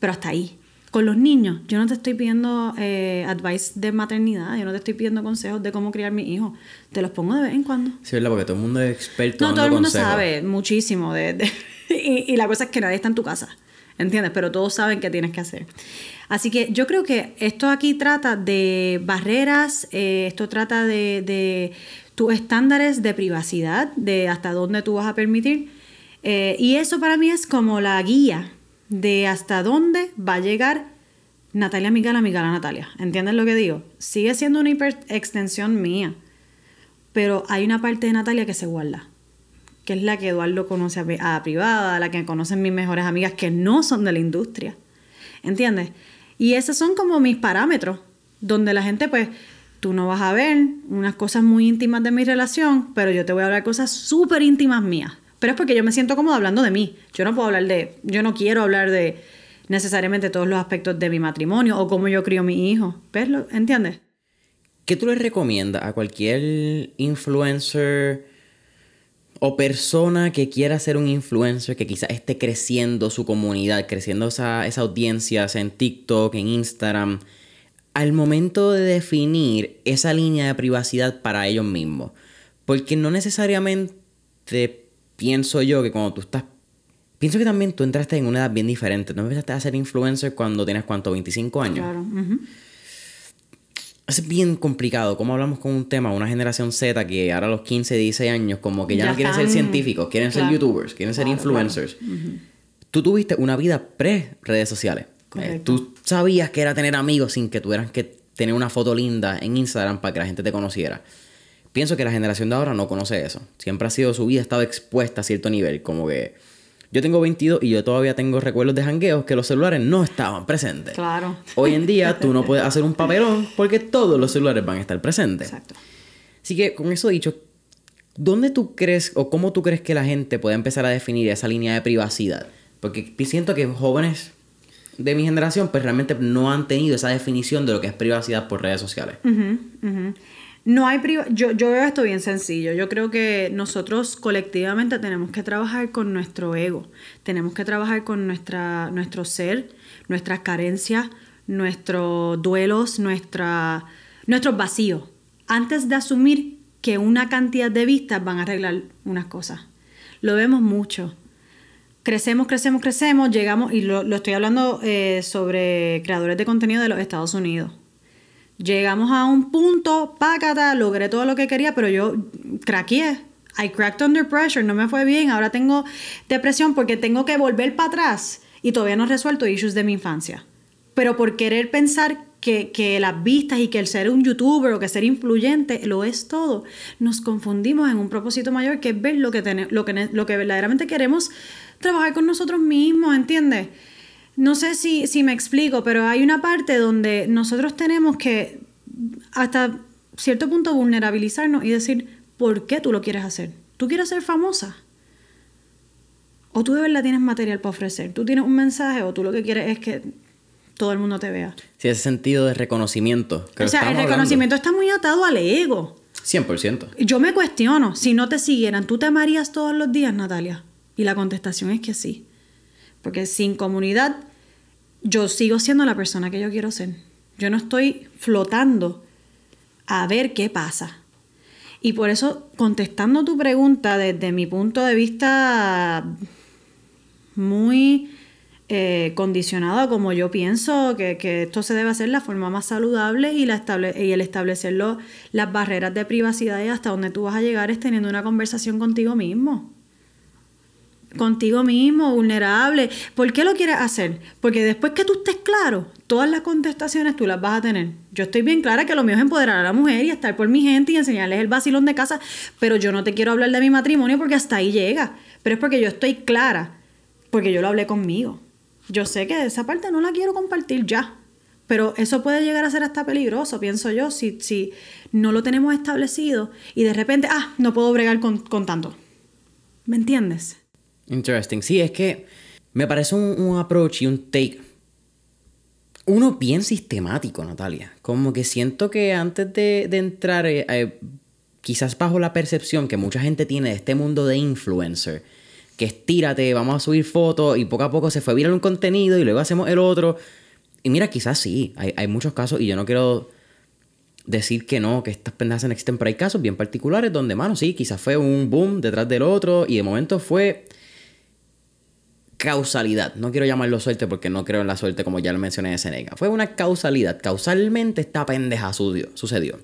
Pero hasta ahí. Con los niños, yo no te estoy pidiendo eh, advice de maternidad, yo no te estoy pidiendo consejos de cómo criar mi hijo. Te los pongo de vez en cuando. Sí, ¿verdad? Porque todo el mundo es experto. No, todo el mundo sabe muchísimo. y, la cosa es que nadie está en tu casa. ¿entiendes? Pero todos saben qué tienes que hacer. Así que yo creo que esto aquí trata de barreras, eh, esto trata de, tus estándares de privacidad, de hasta dónde tú vas a permitir. Eh, y eso para mí es como la guía de hasta dónde va a llegar Natalia Miguel, Miguel Natalia. ¿Entiendes lo que digo? Sigue siendo una extensión mía, pero hay una parte de Natalia que se guarda, que es la que Eduardo conoce a privada, la que conocen mis mejores amigas que no son de la industria. ¿Entiendes? Y esos son como mis parámetros, donde la gente pues tú no vas a ver unas cosas muy íntimas de mi relación, pero yo te voy a hablar cosas súper íntimas mías. Pero es porque yo me siento cómoda hablando de mí. Yo no puedo hablar de, yo no quiero hablar de necesariamente todos los aspectos de mi matrimonio o cómo yo crío a mi hijo. ¿Pero, ¿Entiendes? ¿Qué tú le recomiendas a cualquier influencer o persona que quiera ser un influencer, que quizás esté creciendo su comunidad, creciendo esa, esa audiencia en TikTok, en Instagram? al momento de definir esa línea de privacidad para ellos mismos. Porque no necesariamente pienso yo que cuando tú estás... Pienso que también tú entraste en una edad bien diferente. No empezaste a ser influencer cuando tienes, ¿cuánto? 25 años. Claro. Es bien complicado Como hablamos con un tema, una generación Z que ahora a los 15, 16 años como que ya, no quieren ser científicos, quieren ser youtubers, quieren ser influencers. Tú tuviste una vida pre-redes sociales. Eh, tú sabías que era tener amigos sin que tuvieras que tener una foto linda en Instagram para que la gente te conociera. Pienso que la generación de ahora no conoce eso. Siempre ha sido su vida, ha estado expuesta a cierto nivel. Como que yo tengo 22 y yo todavía tengo recuerdos de jangueos que los celulares no estaban presentes. Claro. Hoy en día tú no puedes hacer un papelón porque todos los celulares van a estar presentes. Exacto. Así que con eso dicho, ¿dónde tú crees o cómo tú crees que la gente puede empezar a definir esa línea de privacidad? Porque siento que jóvenes de mi generación, pues realmente no han tenido esa definición de lo que es privacidad por redes sociales. No hay yo, yo veo esto bien sencillo. Yo creo que nosotros colectivamente tenemos que trabajar con nuestro ego, tenemos que trabajar con nuestra, nuestro ser, nuestras carencias, nuestros duelos, nuestra, nuestros vacíos, antes de asumir que una cantidad de vistas van a arreglar unas cosas. Lo vemos mucho crecemos, crecemos, crecemos, llegamos, y lo, estoy hablando eh, sobre creadores de contenido de los Estados Unidos. Llegamos a un punto, pácata, logré todo lo que quería, pero yo craqueé. I cracked under pressure, no me fue bien, ahora tengo depresión porque tengo que volver para atrás y todavía no he resuelto issues de mi infancia. Pero por querer pensar que, que las vistas y que el ser un youtuber o que ser influyente lo es todo, nos confundimos en un propósito mayor que es ver lo que, lo lo que verdaderamente queremos trabajar con nosotros mismos, ¿entiendes? No sé si, si me explico, pero hay una parte donde nosotros tenemos que hasta cierto punto vulnerabilizarnos y decir, ¿por qué tú lo quieres hacer? ¿Tú quieres ser famosa? ¿O tú de verdad tienes material para ofrecer? ¿Tú tienes un mensaje o tú lo que quieres es que todo el mundo te vea? Sí, ese sentido de reconocimiento. o sea, el reconocimiento está muy atado al ego. 100%. Yo me cuestiono, si no te siguieran, ¿tú te amarías todos los días, Natalia? Y la contestación es que sí. Porque sin comunidad yo sigo siendo la persona que yo quiero ser. Yo no estoy flotando a ver qué pasa. Y por eso, contestando tu pregunta desde mi punto de vista muy eh, condicionado como yo pienso que, esto se debe hacer la forma más saludable y, la y el establecer las barreras de privacidad y hasta donde tú vas a llegar es teniendo una conversación contigo mismo contigo mismo, vulnerable. ¿Por qué lo quieres hacer? Porque después que tú estés claro, todas las contestaciones tú las vas a tener. Yo estoy bien clara que lo mío es empoderar a la mujer y estar por mi gente y enseñarles el vacilón de casa, pero yo no te quiero hablar de mi matrimonio porque hasta ahí llega. Pero es porque yo estoy clara, porque yo lo hablé conmigo. Yo sé que esa parte no la quiero compartir ya, pero eso puede llegar a ser hasta peligroso, pienso yo, si, si no lo tenemos establecido y de repente, ah, no puedo bregar con tanto. ¿Me entiendes? Interesting. Sí, es que me parece un, approach y un take uno bien sistemático, Natalia. Como que siento que antes de, entrar, eh, eh, quizás bajo la percepción que mucha gente tiene de este mundo de influencer, que es tírate, vamos a subir fotos y poco a poco se fue virar un contenido y luego hacemos el otro. Y mira, quizás sí, hay, muchos casos y yo no quiero decir que no, que estas pendejas no existen, pero hay casos bien particulares donde, mano, sí, quizás fue un boom detrás del otro y de momento fue causalidad. No quiero llamarlo suerte porque no creo en la suerte, como ya lo mencioné de Seneca. Fue una causalidad. Causalmente esta pendeja sucedió.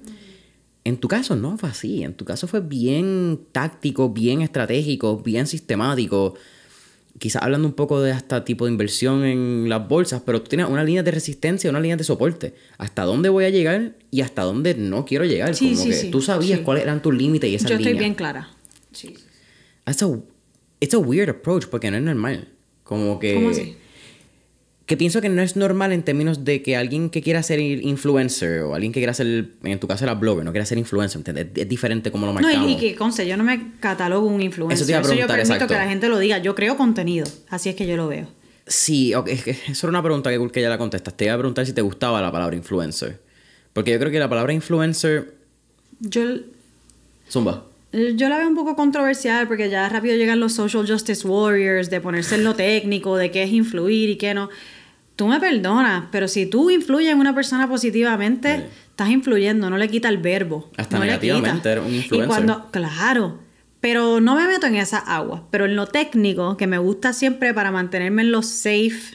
En tu caso no fue así. En tu caso fue bien táctico, bien estratégico, bien sistemático. Quizás hablando un poco de hasta tipo de inversión en las bolsas, pero tú tienes una línea de resistencia, una línea de soporte. ¿Hasta dónde voy a llegar y hasta dónde no quiero llegar? Sí, como sí, que sí. tú sabías cuáles eran tus límites y esas Yo estoy bien clara. Sí. Es un... weird approach porque no es normal. Como que... ¿Cómo Que pienso que no es normal en términos de que alguien que quiera ser influencer o alguien que quiera ser, en tu caso era blogger, no quiera ser influencer, ¿entendés? Es, diferente como lo marcamos. No, y, que conste, yo no me catalogo un influencer. Eso, te a Eso yo permito que la gente lo diga. Yo creo contenido, así es que yo lo veo. Sí, que eso era una pregunta que, que ya la contestas. Te iba a preguntar si te gustaba la palabra influencer. Porque yo creo que la palabra influencer... Yo... Zumba yo la veo un poco controversial porque ya rápido llegan los social justice warriors de ponerse en lo técnico, de qué es influir y qué no. Tú me perdonas, pero si tú influyes en una persona positivamente, estás influyendo, no le quita el verbo. Hasta negativamente, eres un claro, pero no me meto en esa agua. Pero en lo técnico, que me gusta siempre para mantenerme en lo safe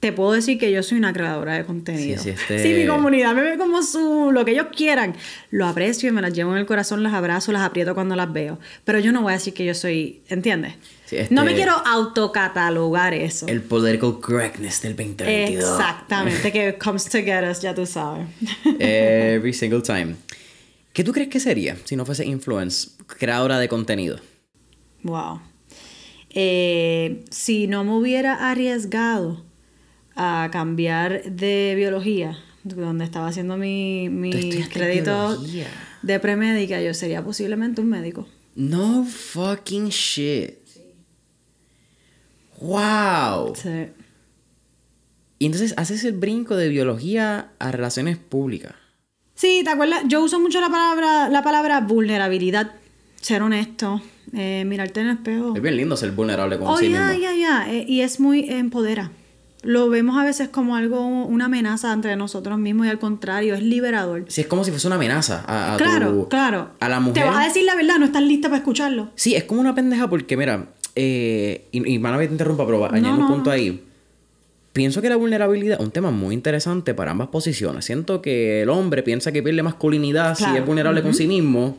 te puedo decir que yo soy una creadora de contenido. Este sí, mi comunidad me ve como su, lo que ellos quieran. Lo aprecio y me las llevo en el corazón, las abrazo, las aprieto cuando las veo. Pero yo no voy a decir que yo soy, ¿entiendes? No me este quiero autocatalogar eso. El political correctness del 2022. Exactamente, que comes to ya tú sabes. Every single time. ¿Qué tú crees que sería si no fuese influence, creadora de contenido? Wow. Eh, si no me hubiera arriesgado a cambiar de biología, donde estaba haciendo mi, mis créditos de premédica, yo sería posiblemente un médico. No fucking shit. Wow. Y entonces haces el brinco de biología a relaciones públicas. Sí, ¿te acuerdas? Yo uso mucho la palabra, la palabra vulnerabilidad, ser honesto, eh, mirarte en el espejo. Es bien lindo ser vulnerable con oh, sí ya, eh, y es muy empodera lo vemos a veces como algo, una amenaza entre nosotros mismos y al contrario, es liberador. Sí, es como si fuese una amenaza a, Claro, A la mujer. Te vas a decir la verdad, no estás lista para escucharlo. Sí, es como una pendeja porque, mira, eh, y, y que te interrumpa, pero un punto ahí. Pienso que la vulnerabilidad es un tema muy interesante para ambas posiciones. Siento que el hombre piensa que pierde masculinidad si es vulnerable con sí mismo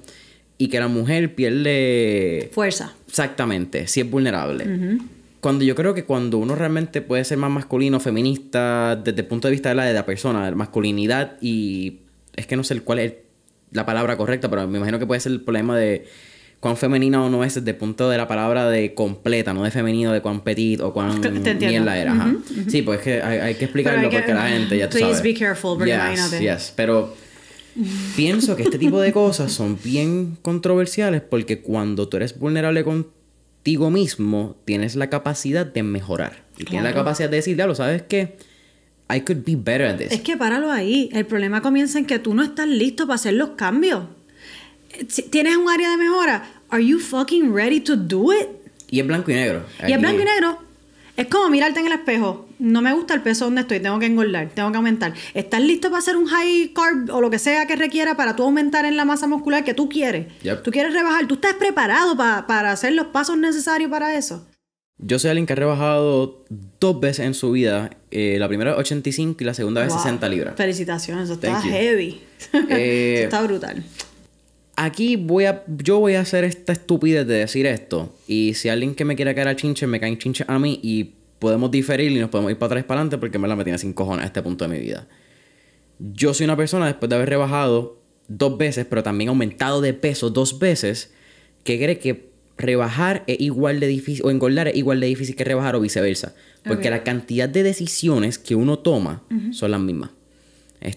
y que la mujer pierde... Fuerza. Exactamente, si es vulnerable cuando yo creo que cuando uno realmente puede ser más masculino, feminista, desde el punto de vista de la, de la persona, de la masculinidad y es que no sé cuál es la palabra correcta, pero me imagino que puede ser el problema de cuán femenina o no es desde el punto de la palabra de completa, no de femenino, de cuán petit o cuán bien la era. Sí, pues es que hay, que explicarlo porque la gente ya tú sabes. Pero pienso que este tipo de cosas son bien controversiales porque cuando tú eres vulnerable con ...tigo mismo tienes la capacidad de mejorar. tienes la capacidad de decir, lo ¿sabes qué? I could be better at this. Es que páralo ahí. El problema comienza en que tú no estás listo para hacer los cambios. ¿Tienes un área de mejora? ¿Are you fucking ready to do it? Y es blanco y negro. Y es blanco y negro. Es como mirarte en el espejo no me gusta el peso donde estoy, tengo que engordar, tengo que aumentar. ¿Estás listo para hacer un high carb o lo que sea que requiera para tú aumentar en la masa muscular que tú quieres? Tú quieres rebajar, tú estás preparado para hacer los pasos necesarios para eso. Yo soy alguien que ha rebajado dos veces en su vida. Eh, la primera 85 y la segunda vez 60 libras. Felicitaciones, eso está heavy. Eh, eso está brutal. Aquí voy a, yo voy a hacer esta estupidez de decir esto. Y si alguien que me quiera caer al chinche, me caen chinche a mí y podemos diferir y nos podemos ir para atrás para adelante porque me la metía sin cojones a este punto de mi vida. Yo soy una persona después de haber rebajado dos veces, pero también aumentado de peso dos veces, que cree que rebajar es igual de difícil, o engordar es igual de difícil que rebajar o viceversa. Porque la cantidad de decisiones que uno toma son las mismas.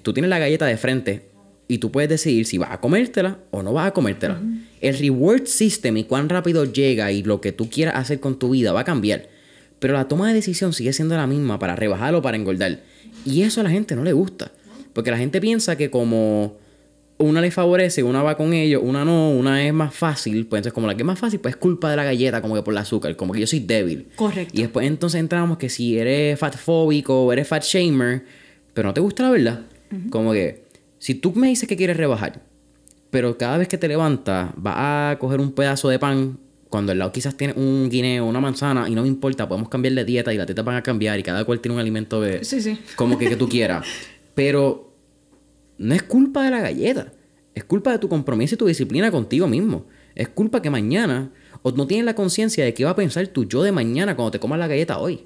tú tienes la galleta de frente y tú puedes decidir si vas a comértela o no vas a comértela. El reward system y cuán rápido llega y lo que tú quieras hacer con tu vida va a cambiar. Pero la toma de decisión sigue siendo la misma para rebajar o para engordar. Y eso a la gente no le gusta. Porque la gente piensa que como una le favorece, una va con ellos, una no, una es más fácil, pues entonces como la que es más fácil, pues es culpa de la galleta, como que por el azúcar, como que yo soy débil. Correcto. Y después entonces entramos que si eres fatfóbico, eres fat shamer, pero no te gusta la verdad. Como que si tú me dices que quieres rebajar, pero cada vez que te levantas vas a coger un pedazo de pan cuando el lado quizás tiene un guineo, una manzana y no me importa, podemos cambiar de dieta y la dieta van a cambiar y cada cual tiene un alimento de... Como que, tú quieras. Pero no es culpa de la galleta. Es culpa de tu compromiso y tu disciplina contigo mismo. Es culpa que mañana o no tienes la conciencia de qué va a pensar tu yo de mañana cuando te comas la galleta hoy.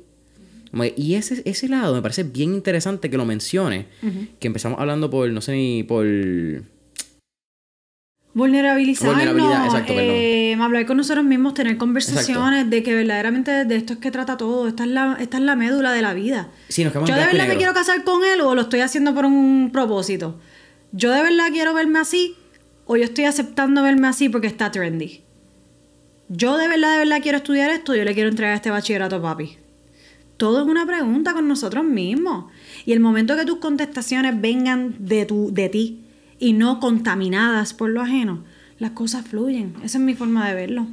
Y ese, ese lado me parece bien interesante que lo menciones. Que empezamos hablando por, no sé ni por Vulnerabilizar. Vulnerabilidad, eh, hablar con nosotros mismos, tener conversaciones de que verdaderamente de esto es que trata todo. Esta es la, es la médula de la vida. Yo de verdad me quiero casar con él o lo estoy haciendo por un propósito. Yo de verdad quiero verme así o yo estoy aceptando verme así porque está trendy. Yo de verdad, de verdad quiero estudiar esto, yo le quiero entregar este bachillerato a papi. Todo es una pregunta con nosotros mismos. Y el momento que tus contestaciones vengan de, tu, de ti, y no contaminadas por lo ajeno, las cosas fluyen. Esa es mi forma de verlo.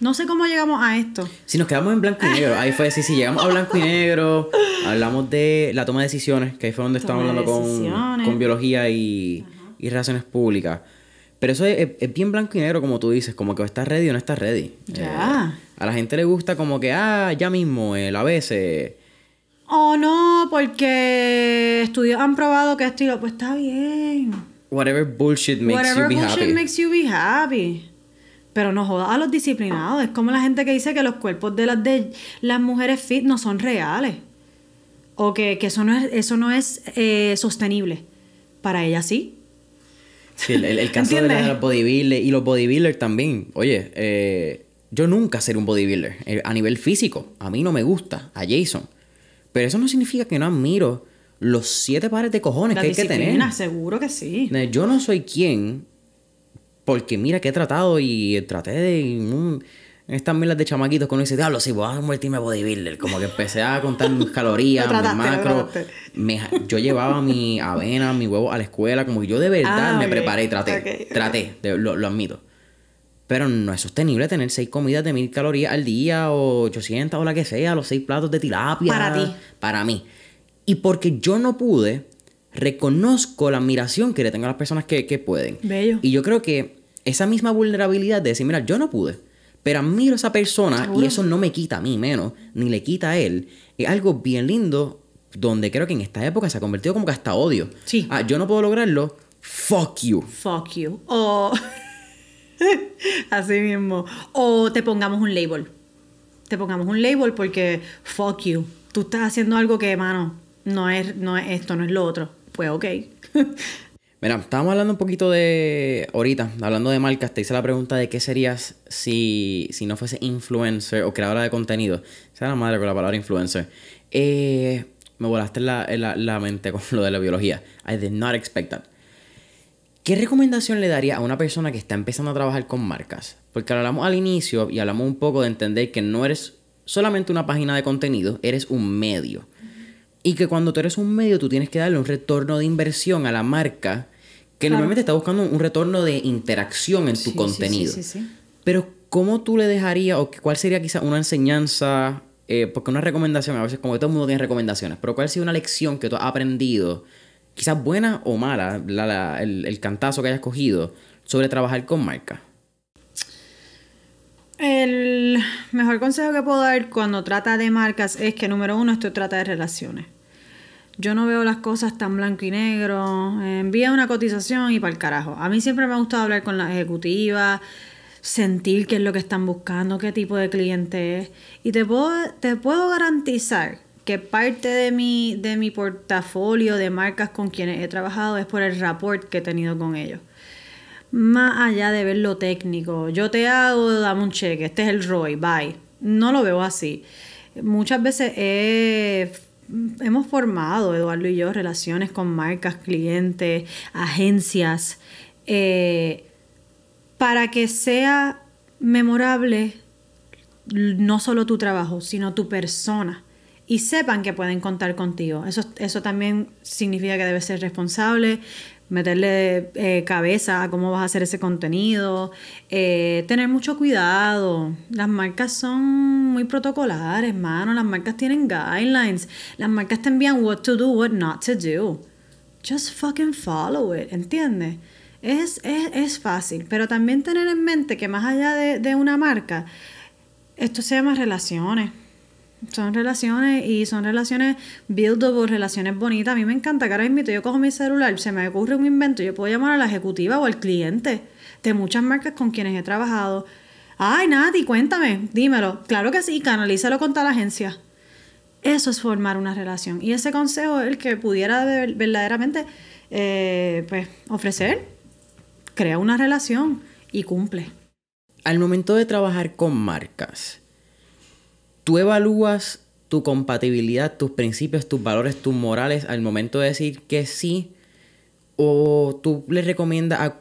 No sé cómo llegamos a esto. Si nos quedamos en blanco y negro, ahí fue decir, si llegamos a blanco y negro, hablamos de la toma de decisiones, que ahí fue donde estábamos hablando con, con, biología y, y, razones públicas. Pero eso es, bien blanco y negro, como tú dices, como que estás ready o no estás ready. Ya. Eh, a la gente le gusta como que, ah, ya mismo, el ABC. oh, no, porque estudios han probado que esto y lo, pues está bien whatever bullshit makes you be bullshit makes you happy. Pero no jodas a los disciplinados. Es como la gente que dice que los cuerpos de las, de las mujeres fit no son reales. O que, eso no es, eso no es eh, sostenible. Para ellas sí. Sí, el, el de los bodybuilders y los bodybuilders también. Oye, eh, yo nunca seré un bodybuilder eh, a nivel físico. A mí no me gusta, a Jason. Pero eso no significa que no admiro los siete pares de cojones que hay que tener. seguro que sí. Yo no soy quien, porque mira que he tratado y traté de... Mm, estas milas de chamaquitos que uno dice, diablo, si voy a convertirme a bodybuilder, como que empecé a contar mis calorías, mis macros. yo llevaba mi avena, mi huevo a la escuela, como que yo de verdad ah, me preparé y traté. Traté, lo, admito. Pero no es sostenible tener seis comidas de mil calorías al día o 800 o la que sea, los seis platos de tilapia. Para ti. Para mí. Y porque yo no pude, reconozco la admiración que le tengo a las personas que, pueden. Bello. Y yo creo que esa misma vulnerabilidad de decir, mira, yo no pude, pero admiro a esa persona y eso no me quita a mí menos, ni le quita a él, es algo bien lindo donde creo que en esta época se ha convertido como que hasta odio. Sí. Ah, yo no puedo lograrlo, fuck you. Fuck you. O así mismo. O te pongamos un label. Te pongamos un label porque fuck you. Tú estás haciendo algo que, mano, no es, no esto, no es lo otro. Pues ok. Mira, estábamos hablando un poquito de. Ahorita, hablando de marcas, te hice la pregunta de qué serías si, no fuese influencer o creadora de contenido. Sea la madre con la palabra influencer. Eh, me volaste la, eh, la, la mente con lo de la biología. I did not expect that. ¿Qué recomendación le daría a una persona que está empezando a trabajar con marcas? Porque hablamos al inicio y hablamos un poco de entender que no eres solamente una página de contenido, eres un medio. Y que cuando tú eres un medio, tú tienes que darle un retorno de inversión a la marca, que normalmente está buscando un retorno de interacción en tu contenido. Pero, ¿cómo tú le dejarías, o cuál sería quizás una enseñanza, eh, porque una recomendación, a veces como todo el mundo tiene recomendaciones, pero cuál sería una lección que tú has aprendido, quizás buena o mala, el, cantazo que hayas cogido, sobre trabajar con marcas. El mejor consejo que puedo dar cuando trata de marcas es que número uno, esto trata de relaciones. Yo no veo las cosas tan blanco y negro. Eh, envía una cotización y para el carajo. A mí siempre me ha gustado hablar con la ejecutiva, sentir qué es lo que están buscando, qué tipo de cliente es. Y te puedo, te puedo garantizar que parte de mi, de mi portafolio de marcas con quienes he trabajado es por el rapport que he tenido con ellos. Más allá de ver lo técnico, yo te hago, dame un cheque, este es el ROI, bye. No lo veo así. Muchas veces he Mm, hemos formado, Eduardo y yo, relaciones con marcas, clientes, agencias, eh, para que sea memorable no solo tu trabajo, sino tu persona. Y sepan que pueden contar contigo. Eso, eso también significa que debes ser responsable, meterle eh, cabeza a cómo vas a hacer ese contenido, eh, tener mucho cuidado. Las marcas son muy protocolares, mano. Las marcas tienen guidelines. Las marcas te envían what to do, what not to do. Just fucking follow it, ¿entiendes? Es, es, fácil, pero también tener en mente que más allá de, de una marca, esto se llama relaciones. Son relaciones y son relaciones buildable, relaciones bonitas. A mí me encanta que ahora invito, yo cojo mi celular, se me ocurre un invento, yo puedo llamar a la ejecutiva o al cliente de muchas marcas con quienes he trabajado. Ay, Nati, cuéntame, dímelo. Claro que sí, canalízalo con tal agencia. Eso es formar una relación. Y ese consejo es el que pudiera verdaderamente eh, pues, ofrecer. Crea una relación y cumple. Al momento de trabajar con marcas, tú evalúas tu compatibilidad, tus principios, tus valores, tus morales al momento de decir que sí o tú le recomiendas a...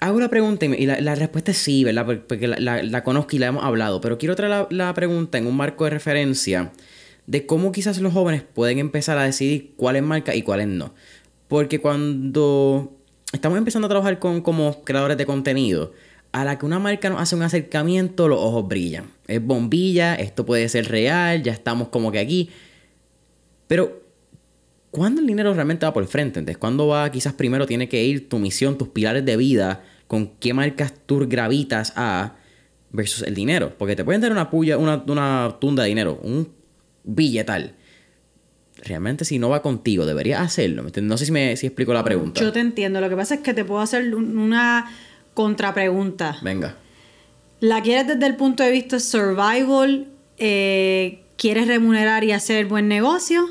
Hago la pregunta y la, respuesta es sí, ¿verdad? Porque la, conozco y la hemos hablado, pero quiero traer la, pregunta en un marco de referencia de cómo quizás los jóvenes pueden empezar a decidir cuál es marca y es no. Porque cuando estamos empezando a trabajar con, como creadores de contenido, a la que una marca no hace un acercamiento, los ojos brillan. Es bombilla, esto puede ser real, ya estamos como que aquí. Pero, ¿cuándo el dinero realmente va por el frente? Entonces, ¿cuándo va? Quizás primero tiene que ir tu misión, tus pilares de vida, con qué marcas tú gravitas a versus el dinero. Porque te pueden dar una puya, una, una tunda de dinero, un billetal realmente si no va contigo, deberías hacerlo. No sé si me si explico la pregunta. Yo te entiendo. Lo que pasa es que te puedo hacer una contrapregunta. Venga. ¿La quieres desde el punto de vista survival? Eh, ¿Quieres remunerar y hacer buen negocio?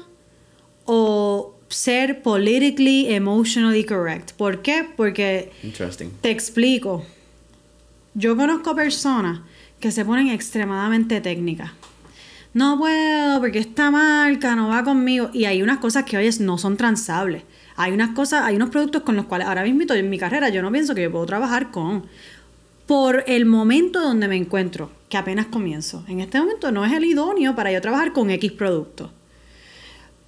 ¿O ser politically, emotionally correct? ¿Por qué? Porque... Te explico. Yo conozco personas que se ponen extremadamente técnicas. No puedo porque esta marca no va conmigo. Y hay unas cosas que, oye, no son transables. Hay unas cosas, hay unos productos con los cuales ahora mismo en mi carrera yo no pienso que yo puedo trabajar con. Por el momento donde me encuentro, que apenas comienzo. En este momento no es el idóneo para yo trabajar con X producto.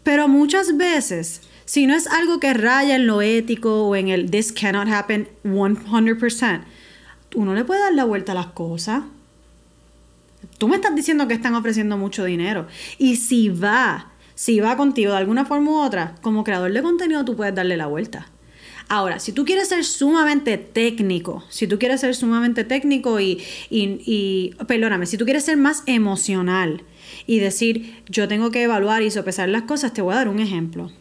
Pero muchas veces, si no es algo que raya en lo ético o en el this cannot happen 100%, uno le puede dar la vuelta a las cosas. Tú me estás diciendo que están ofreciendo mucho dinero. Y si va si va contigo de alguna forma u otra, como creador de contenido tú puedes darle la vuelta. Ahora, si tú quieres ser sumamente técnico, si tú quieres ser sumamente técnico y, perdóname, si tú quieres ser más emocional y decir, yo tengo que evaluar y sopesar las cosas, te voy a dar un ejemplo.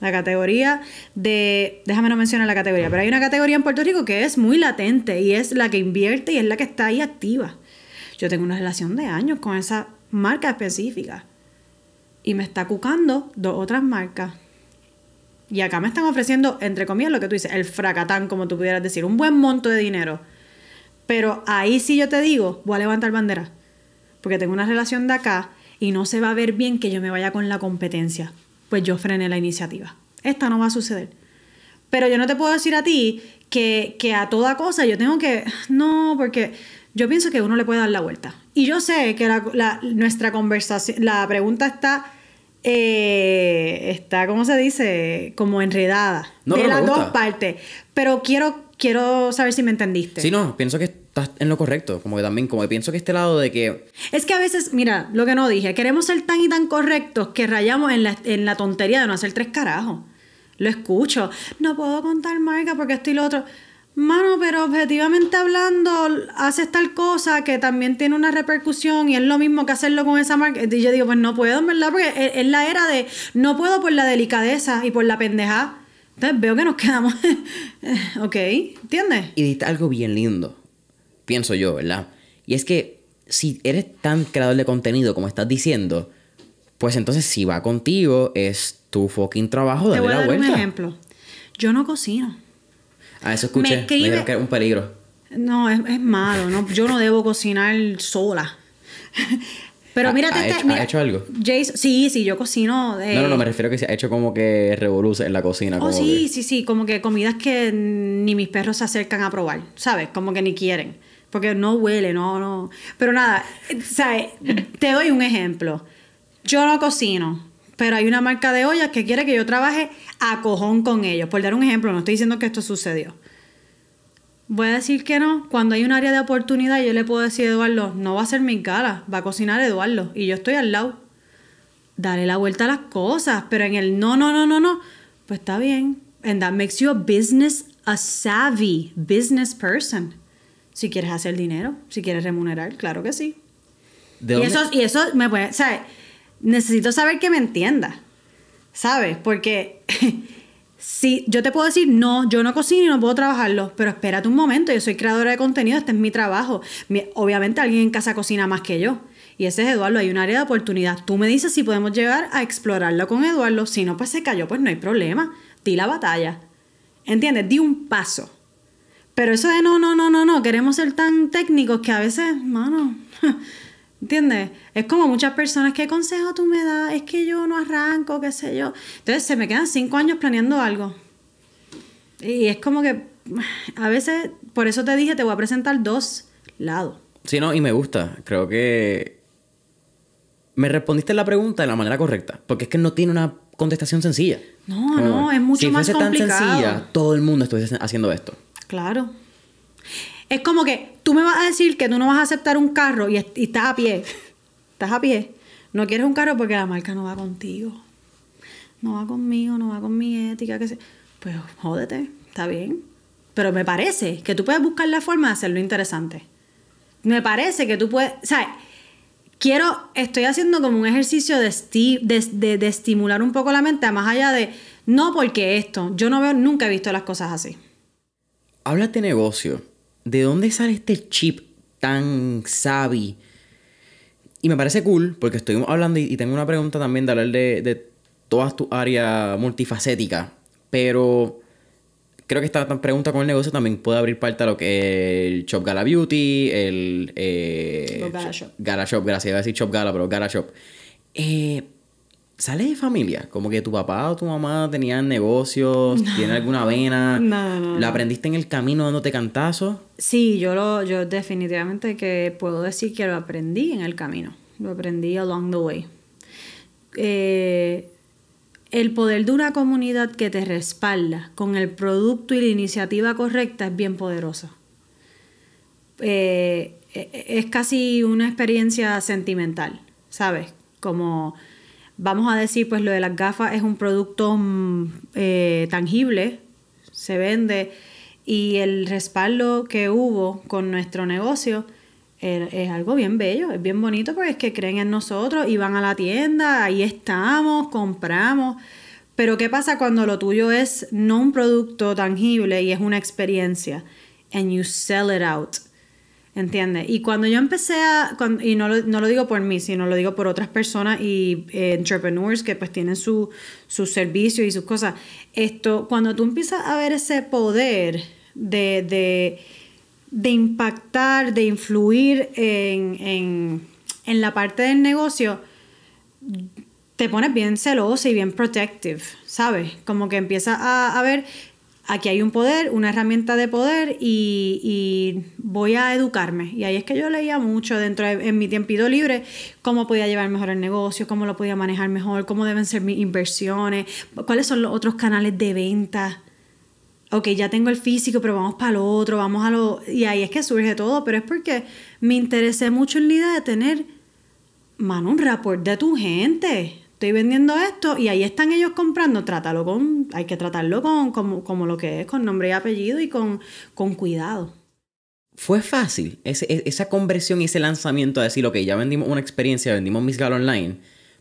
La categoría de, déjame no mencionar la categoría, pero hay una categoría en Puerto Rico que es muy latente y es la que invierte y es la que está ahí activa. Yo tengo una relación de años con esa marca específica y me está cucando dos otras marcas. Y acá me están ofreciendo, entre comillas, lo que tú dices, el fracatán, como tú pudieras decir, un buen monto de dinero. Pero ahí sí yo te digo, voy a levantar bandera. Porque tengo una relación de acá y no se va a ver bien que yo me vaya con la competencia. Pues yo frené la iniciativa. Esta no va a suceder. Pero yo no te puedo decir a ti que, a toda cosa yo tengo que... No, porque yo pienso que uno le puede dar la vuelta. Y yo sé que nuestra conversación, la pregunta está eh, está, ¿cómo se dice? Como enredada. de las dos partes. Pero quiero, quiero saber si me entendiste. Sí, no, pienso que estás en lo correcto. Como que también, como que pienso que este lado de que. Es que a veces, mira, lo que no dije, queremos ser tan y tan correctos que rayamos en la, en la tontería de no hacer tres carajos. Lo escucho. No puedo contar marca porque estoy lo otro mano, pero objetivamente hablando, haces tal cosa que también tiene una repercusión y es lo mismo que hacerlo con esa marca. Y yo digo, pues no puedo, verdad, porque es, la era de no puedo por la delicadeza y por la pendejada. Entonces veo que nos quedamos. ok, ¿entiendes? Y diste algo bien lindo, pienso yo, ¿verdad? Y es que si eres tan creador de contenido como estás diciendo, pues entonces si va contigo, es tu fucking trabajo de Te voy a dar un ejemplo. Yo no cocino. A eso escuché. Me, un peligro. No, es, malo. yo no debo cocinar sola. Pero mira, ¿ha hecho algo? sí, sí, yo cocino. Eh, no, no, no, me refiero a que se ha hecho como que revoluce en la cocina. Oh, sí, sí, sí, como que comidas que ni mis perros se acercan a probar, ¿sabes? Como que ni quieren. Porque no huele, no, no. Pero nada, eh, ¿sabes? Eh, te doy un ejemplo. Yo no cocino pero hay una marca de ollas que quiere que yo trabaje a cojón con ellos. Por dar un ejemplo, no estoy diciendo que esto sucedió. Voy a decir que no. Cuando hay un área de oportunidad, yo le puedo decir a Eduardo, no va a ser mi cara, va a cocinar Eduardo. Y yo estoy al lado. Daré la vuelta a las cosas, pero en el no, no, no, no, no, pues está bien. And that makes you a business, a savvy business person. Si quieres hacer dinero, si quieres remunerar, claro que sí. y, eso, y eso me puede, ¿sabes? necesito saber que me entiendas, ¿sabes? Porque si yo te puedo decir, no, yo no cocino y no puedo trabajarlo, pero espérate un momento, yo soy creadora de contenido, este es mi trabajo. obviamente alguien en casa cocina más que yo. Y ese es Eduardo, hay un área de oportunidad. Tú me dices si podemos llegar a explorarlo con Eduardo, si no, pues se cayó, pues no hay problema, di la batalla. ¿Entiendes? Di un paso. Pero eso de no, no, no, no, no, queremos ser tan técnicos que a veces, mano, ¿Entiendes? Es como muchas personas, ¿qué consejo tú me das? Es que yo no arranco, qué sé yo. Entonces se me quedan cinco años planeando algo. Y es como que a veces, por eso te dije, te voy a presentar dos lados. Sí, no, y me gusta. Creo que me respondiste la pregunta de la manera correcta. Porque es que no tiene una contestación sencilla. No, no, es mucho más complicado. tan sencilla, todo el mundo estuviese haciendo esto. Claro. Es como que tú me vas a decir que tú no vas a aceptar un carro y, estás a pie. Estás a pie. No quieres un carro porque la marca no va contigo. No va conmigo, no va con mi ética. Que Pues jódete, está bien. Pero me parece que tú puedes buscar la forma de hacerlo interesante. Me parece que tú puedes. ¿Sabes? Quiero, estoy haciendo como un ejercicio de, de, estimular un poco la mente, más allá de, no porque esto, yo no veo, nunca he visto las cosas así. Háblate de negocio ¿de dónde sale este chip tan sabi? Y me parece cool, porque estuvimos hablando y, tengo una pregunta también de hablar de, de todas tus áreas multifacéticas, pero creo que esta pregunta con el negocio también puede abrir parte a lo que el Shop Gala Beauty, el... Eh, Gala Shop. Gala Shop, gracias. Iba a decir Shop Gala, pero Gala Shop. Eh, sale de familia, como que tu papá o tu mamá tenían negocios, tiene alguna vena, ¿Lo aprendiste en el camino dándote cantazos? Sí, yo yo definitivamente que puedo decir que lo aprendí en el camino, lo aprendí along the way. Eh, el poder de una comunidad que te respalda con el producto y la iniciativa correcta es bien poderoso. Eh, e, e, es casi una experiencia sentimental, ¿sabes? Como vamos a decir, pues lo de las gafas es un producto mm, eh, tangible, se vende, y el respaldo que hubo con nuestro negocio eh, es, algo bien bello, es bien bonito porque es que creen en nosotros y van a la tienda, ahí estamos, compramos. Pero ¿qué pasa cuando lo tuyo es no un producto tangible y es una experiencia? And you sell it out. ¿Entiendes? Y cuando yo empecé a, y no lo, digo por mí, sino lo digo por otras personas y eh, entrepreneurs que pues tienen sus su servicios y sus cosas, esto, cuando tú empiezas a ver ese poder de, de, impactar, de influir en, en, en, la parte del negocio, te pones bien celoso y bien protective, ¿sabes? Como que empiezas a, a ver aquí hay un poder, una herramienta de poder y, voy a educarme. Y ahí es que yo leía mucho dentro de, mi tiempo libre cómo podía llevar mejor el negocio, cómo lo podía manejar mejor, cómo deben ser mis inversiones, cuáles son los otros canales de venta. Ok, ya tengo el físico, pero vamos para lo otro, vamos a lo... Y ahí es que surge todo, pero es porque me interesé mucho en la idea de tener, mano, un rapport de tu gente estoy vendiendo esto y ahí están ellos comprando, trátalo con, hay que tratarlo con como, lo que es, con nombre y apellido y con, con cuidado. Fue fácil e, esa conversión y ese lanzamiento a decir, ok, ya vendimos una experiencia, vendimos Miss Gal Online,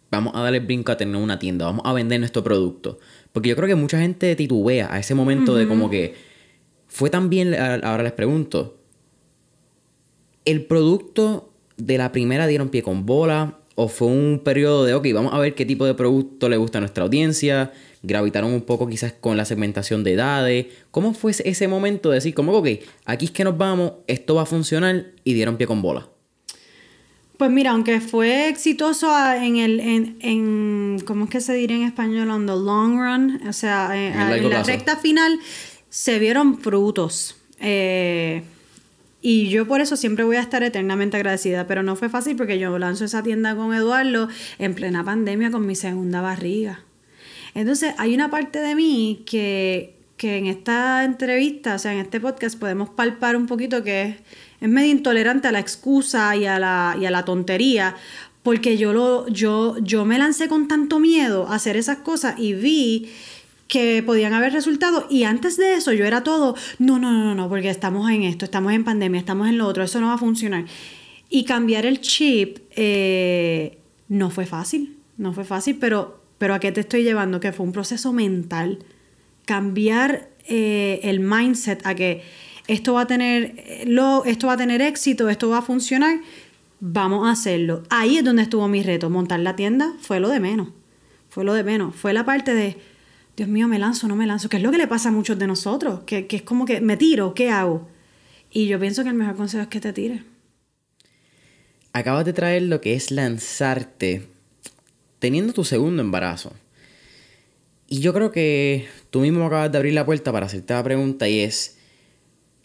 vamos a darle brinco a tener una tienda, vamos a vender nuestro producto. Porque yo creo que mucha gente titubea a ese momento de como que fue tan bien... ahora les pregunto, el producto de la primera dieron pie con bola, o fue un periodo de, ok, vamos a ver qué tipo de producto le gusta a nuestra audiencia, gravitaron un poco quizás con la segmentación de edades, ¿cómo fue ese momento de decir, como, ok, aquí es que nos vamos, esto va a funcionar y dieron pie con bola? Pues mira, aunque fue exitoso en el, en, en ¿cómo es que se diría en español? On the long run, o sea, eh, en, la recta final, se vieron frutos. Eh, y yo por eso siempre voy a estar eternamente agradecida, pero no fue fácil porque yo lanzo esa tienda con Eduardo en plena pandemia con mi segunda barriga. Entonces hay una parte de mí que, que en esta entrevista, o sea, en este podcast podemos palpar un poquito que es, medio intolerante a la excusa y a la, y a la tontería, porque yo, lo, yo, yo me lancé con tanto miedo a hacer esas cosas y vi que podían haber resultado y antes de eso yo era todo, no, no, no, no, porque estamos en esto, estamos en pandemia, estamos en lo otro, eso no va a funcionar. Y cambiar el chip eh, no fue fácil, no fue fácil, pero, pero a qué te estoy llevando, que fue un proceso mental, cambiar eh, el mindset a que esto va a tener eh, lo, esto va a tener éxito, esto va a funcionar, vamos a hacerlo. Ahí es donde estuvo mi reto, montar la tienda fue lo de menos. Fue lo de menos, fue la parte de Dios mío, me lanzo, no me lanzo, que es lo que le pasa a muchos de nosotros, que, es como que me tiro, ¿qué hago? Y yo pienso que el mejor consejo es que te tires. Acabas de traer lo que es lanzarte teniendo tu segundo embarazo. Y yo creo que tú mismo acabas de abrir la puerta para hacerte la pregunta y es,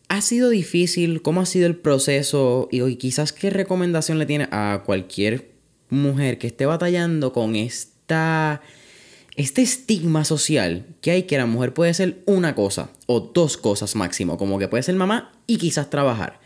¿ha sido difícil? ¿Cómo ha sido el proceso? y quizás qué recomendación le tienes a cualquier mujer que esté batallando con esta este estigma social que hay que la mujer puede ser una cosa o dos cosas máximo, como que puede ser mamá y quizás trabajar.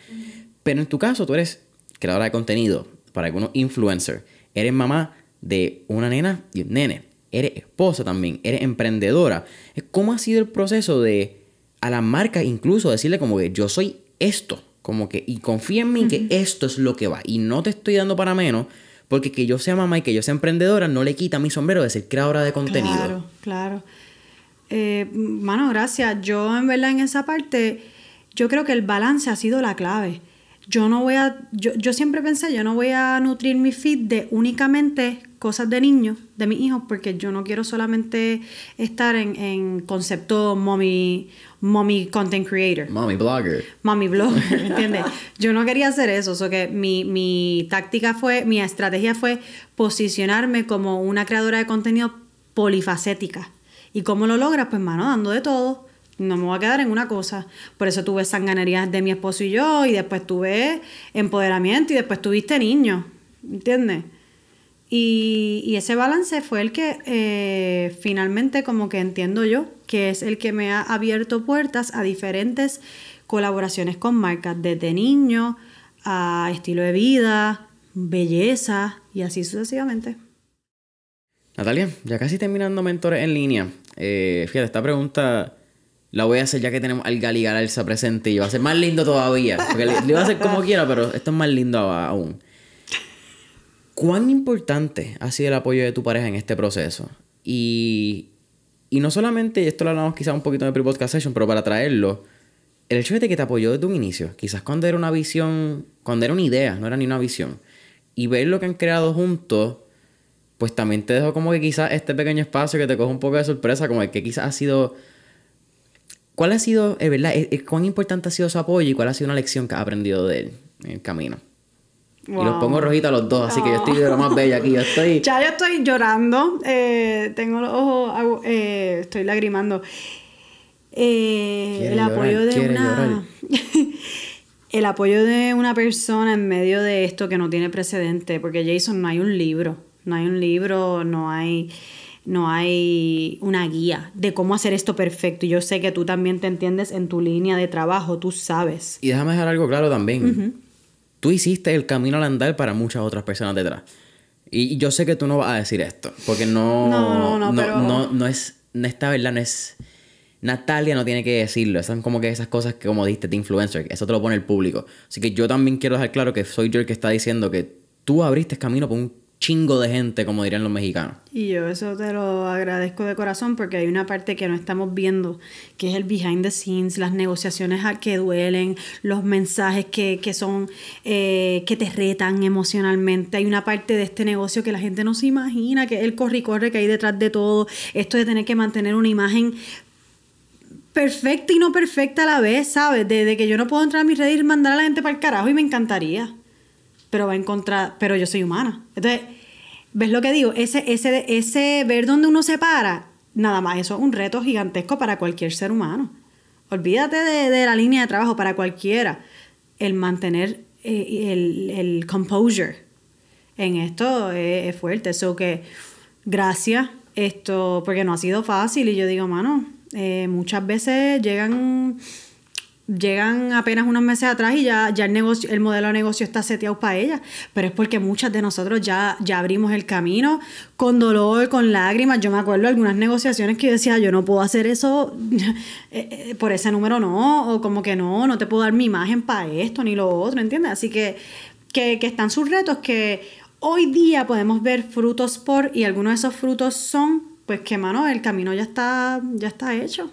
Pero en tu caso, tú eres creadora de contenido, para algunos influencer, eres mamá de una nena y un nene, eres esposa también, eres emprendedora. ¿Cómo ha sido el proceso de a la marca incluso decirle como que yo soy esto? Como que, y confía en mí que esto es lo que va. Y no te estoy dando para menos, porque que yo sea mamá y que yo sea emprendedora no le quita mi sombrero de ser creadora de contenido. Claro, claro. Eh, mano, gracias. Yo en verdad en esa parte, yo creo que el balance ha sido la clave. Yo no voy a, yo, siempre pensé, yo no voy a nutrir mi feed de únicamente cosas de niños, de mis hijos, porque yo no quiero solamente estar en, en concepto mommy mommy content creator. Mommy blogger. Mommy blogger, ¿entiendes? Yo no quería hacer eso, o so que mi, mi táctica fue, mi estrategia fue posicionarme como una creadora de contenido polifacética. ¿Y cómo lo logras? Pues, mano, dando de todo. No me voy a quedar en una cosa. Por eso tuve sanganerías de mi esposo y yo, y después tuve empoderamiento, y después tuviste niños. ¿Entiendes? Y, ese balance fue el que eh, finalmente como que entiendo yo, que es el que me ha abierto puertas a diferentes colaboraciones con marcas, desde niño a estilo de vida, belleza y así sucesivamente. Natalia, ya casi terminando Mentores en línea. Eh, fíjate, esta pregunta la voy a hacer ya que tenemos al Gali Galarza presente y va a ser más lindo todavía. Porque le, a hacer como quiera, pero esto es más lindo aún. ¿Cuán importante ha sido el apoyo de tu pareja en este proceso? Y, no solamente, y esto lo hablamos quizás un poquito en el pre-podcast session, pero para traerlo, el hecho de que te apoyó desde un inicio, quizás cuando era una visión, cuando era una idea, no era ni una visión, y ver lo que han creado juntos, pues también te dejo como que quizás este pequeño espacio que te coge un poco de sorpresa, como el que quizás ha sido... ¿Cuál ha sido, es verdad, cuán importante ha sido su apoyo y cuál ha sido una lección que has aprendido de él en el camino? Y los pongo rojitos los dos, así que yo estoy de la más bella aquí. Yo estoy... Ya yo estoy llorando, eh, tengo los ojos, eh, estoy lagrimando. Eh, el apoyo de una... el apoyo de una persona en medio de esto que no tiene precedente, porque Jason no hay un libro, no hay un libro, no hay no hay una guía de cómo hacer esto perfecto. Y yo sé que tú también te entiendes en tu línea de trabajo, tú sabes. Y déjame dejar algo claro también tú hiciste el camino al andar para muchas otras personas detrás. Y yo sé que tú no vas a decir esto, porque no. No, no, no, es. No ¿verdad? No es. Natalia no tiene que decirlo. Esas son como que esas cosas que, como diste, de influencer. Eso te lo pone el público. Así que yo también quiero dejar claro que soy yo el que está diciendo que tú abriste camino por un chingo de gente, como dirían los mexicanos. Y yo eso te lo agradezco de corazón porque hay una parte que no estamos viendo, que es el behind the scenes, las negociaciones a que duelen, los mensajes que, son, eh, que te retan emocionalmente. Hay una parte de este negocio que la gente no se imagina, que es el corre y corre que hay detrás de todo, esto de tener que mantener una imagen perfecta y no perfecta a la vez, ¿sabes? de que yo no puedo entrar a mis redes y mandar a la gente para el carajo y me encantaría pero va en contra, pero yo soy humana. Entonces, ¿ves lo que digo? Ese, ese, ese ver dónde uno se para, nada más, eso es un reto gigantesco para cualquier ser humano. Olvídate de, la línea de trabajo para cualquiera. El mantener eh, el, el, composure en esto es, fuerte. Eso que, gracias, esto, porque no ha sido fácil. Y yo digo, mano, eh, muchas veces llegan llegan apenas unos meses atrás y ya, ya el, negocio, el modelo de negocio está seteado para ellas, pero es porque muchas de nosotros ya, ya abrimos el camino con dolor, con lágrimas. Yo me acuerdo de algunas negociaciones que yo decía, yo no puedo hacer eso eh, eh, por ese número, no, o como que no, no te puedo dar mi imagen para esto ni lo otro, ¿entiendes? Así que, que, que están sus retos que hoy día podemos ver frutos por y algunos de esos frutos son, pues que, mano, el camino ya está, ya está hecho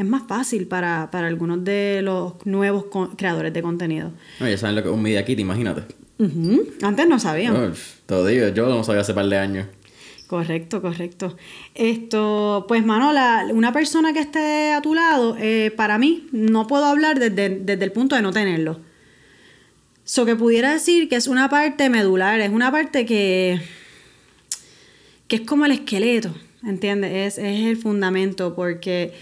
es más fácil para, algunos de los nuevos creadores de contenido. ya saben lo que es un media kit, imagínate. Antes no sabíamos. todo digo, yo no sabía hace par de años. Correcto, correcto. Esto, pues Manola, una persona que esté a tu lado, eh, para mí, no puedo hablar desde, el punto de no tenerlo. So que pudiera decir que es una parte medular, es una parte que, que es como el esqueleto, ¿entiendes? Es, es el fundamento, porque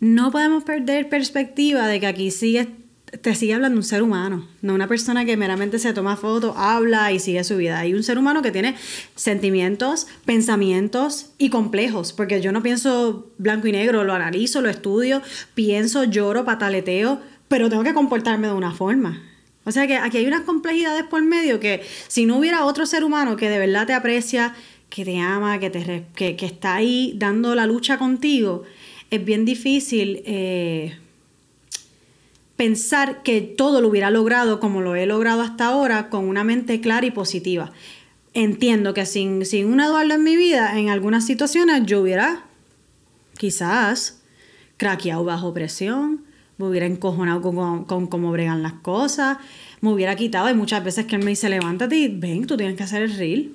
no podemos perder perspectiva de que aquí sigue, te sigue hablando un ser humano, no una persona que meramente se toma fotos, habla y sigue su vida. Hay un ser humano que tiene sentimientos, pensamientos y complejos, porque yo no pienso blanco y negro, lo analizo, lo estudio, pienso, lloro, pataleteo, pero tengo que comportarme de una forma. O sea que aquí hay unas complejidades por medio que si no hubiera otro ser humano que de verdad te aprecia, que te ama, que, te, que, que está ahí dando la lucha contigo, es bien difícil eh, pensar que todo lo hubiera logrado como lo he logrado hasta ahora con una mente clara y positiva. Entiendo que sin, sin un Eduardo en mi vida, en algunas situaciones yo hubiera quizás craqueado bajo presión, me hubiera encojonado con, con, cómo bregan las cosas, me hubiera quitado. Y muchas veces que él me dice, levántate y ven, tú tienes que hacer el reel,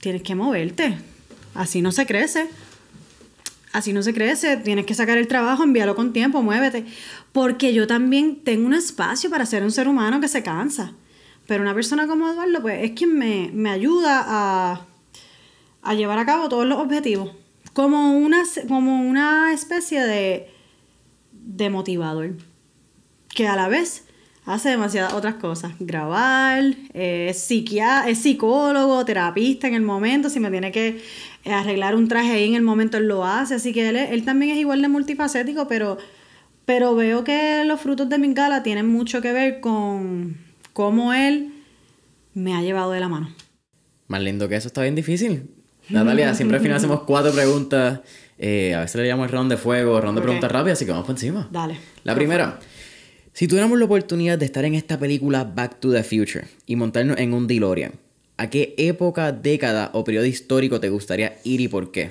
tienes que moverte, así no se crece así no se crece, tienes que sacar el trabajo, envíalo con tiempo, muévete. Porque yo también tengo un espacio para ser un ser humano que se cansa. Pero una persona como Eduardo, pues es quien me, ayuda a, llevar a cabo todos los objetivos. Como una, como una especie de, de motivador. Que a la vez hace demasiadas otras cosas. Grabar, es, eh, es psicólogo, terapista en el momento, si me tiene que arreglar un traje ahí en el momento él lo hace, así que él, también es igual de multifacético, pero, pero veo que los frutos de Mingala tienen mucho que ver con cómo él me ha llevado de la mano. Más lindo que eso está bien difícil. Natalia, siempre al final hacemos cuatro preguntas. Eh, a veces le llamamos el round de fuego, round de preguntas rápidas, así que vamos por encima. Dale. La primera. Si tuviéramos la oportunidad de estar en esta película Back to the Future y montarnos en un DeLorean, ¿A qué época, década o periodo histórico te gustaría ir y por qué?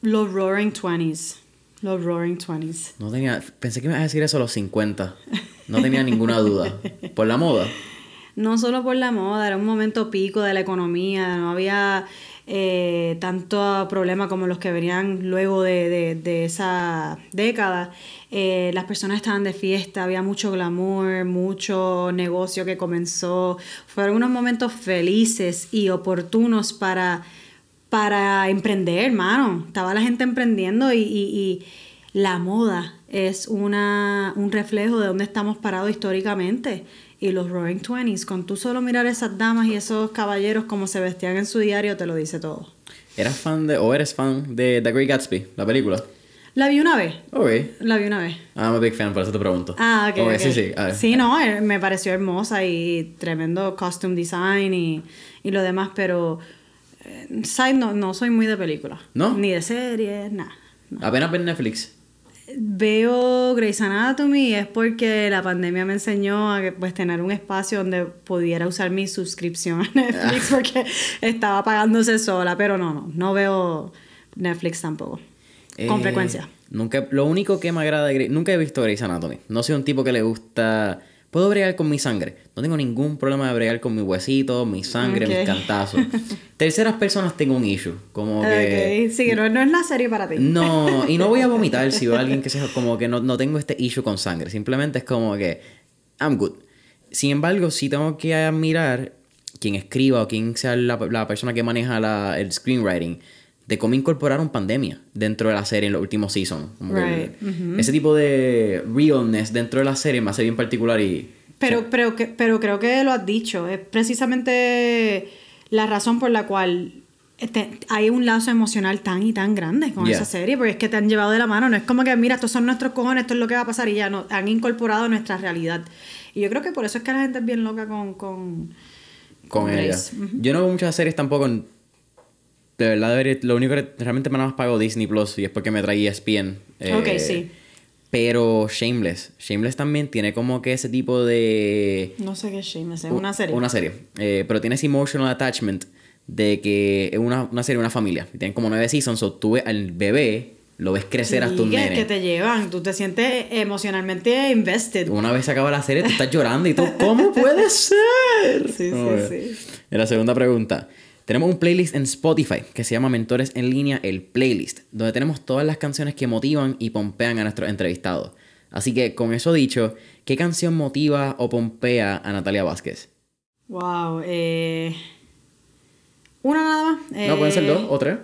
Los Roaring Twenties. Los Roaring Twenties. No tenía, pensé que me ibas a decir eso a los 50. No tenía ninguna duda. ¿Por la moda? No solo por la moda, era un momento pico de la economía, no había eh, tanto problemas como los que venían luego de, esa década. Eh, las personas estaban de fiesta, había mucho glamour, mucho negocio que comenzó. Fueron unos momentos felices y oportunos para, para emprender, hermano. Estaba la gente emprendiendo y, y, la moda es una, un reflejo de dónde estamos parados históricamente y los Roaring Twenties. Con tú solo mirar esas damas y esos caballeros como se vestían en su diario, te lo dice todo. ¿Eras fan de, o eres fan de The Great Gatsby, la película? La vi una vez. Ok. La vi una vez. Ah, I'm a big fan, por eso te pregunto. Ah, ok. okay, Sí, sí. Ver, sí, no, eh, me pareció hermosa y tremendo costume design y, y lo demás, pero. Eh, side no, no soy muy de películas. ¿No? Ni de series, nada. Apenas ver Netflix. Veo Grey's Anatomy y es porque la pandemia me enseñó a pues, tener un espacio donde pudiera usar mi suscripción a Netflix ah. porque estaba pagándose sola, pero no, no, no veo Netflix tampoco. con eh, frecuencia. Nunca, lo único que me agrada de nunca he visto Grey's Anatomy. No soy un tipo que le gusta Puedo bregar con mi sangre. No tengo ningún problema de bregar con mi huesito, mi sangre, mis cantazos. Terceras personas tengo un issue. Como que. Sí, no, no es la serie para ti. No, y no voy a vomitar si veo a alguien que sea Como que no, tengo este issue con sangre. Simplemente es como que. I'm good. Sin embargo, si tengo que admirar quien escriba o quien sea la, persona que maneja el screenwriting de cómo incorporaron pandemia dentro de la serie en los últimos seasons. Ese tipo de realness dentro de la serie me hace bien particular y... Pero, creo que lo has dicho. Es precisamente la razón por la cual hay un lazo emocional tan y tan grande con esa serie, porque es que te han llevado de la mano. No es como que, mira, estos son nuestros cojones, esto es lo que va a pasar y ya no, han incorporado nuestra realidad. Y yo creo que por eso es que la gente es bien loca con... Con, con, ella. Yo no veo muchas series tampoco en de verdad, lo único que realmente más pago Disney Plus y es porque me traía ESPN. ok, eh, sí. Pero Shameless. Shameless también tiene como que ese tipo de. No sé qué es Shameless, es una serie. Una serie. Eh, pero tiene ese emotional attachment de que es una, una serie, una familia. Tienen como nueve seasons, o tú ves al bebé, lo ves crecer hasta un nene. que te llevan, tú te sientes emocionalmente invested. Una vez se acaba la serie, tú estás llorando y tú, ¿cómo puede ser? Sí, sí, sí. Y la segunda pregunta. Tenemos un playlist en Spotify que se llama Mentores en línea, el playlist, donde tenemos todas las canciones que motivan y pompean a nuestros entrevistados. Así que con eso dicho, ¿qué canción motiva o pompea a Natalia Vázquez? Wow, eh... Una nada más. No, pueden ser dos eh, o tres.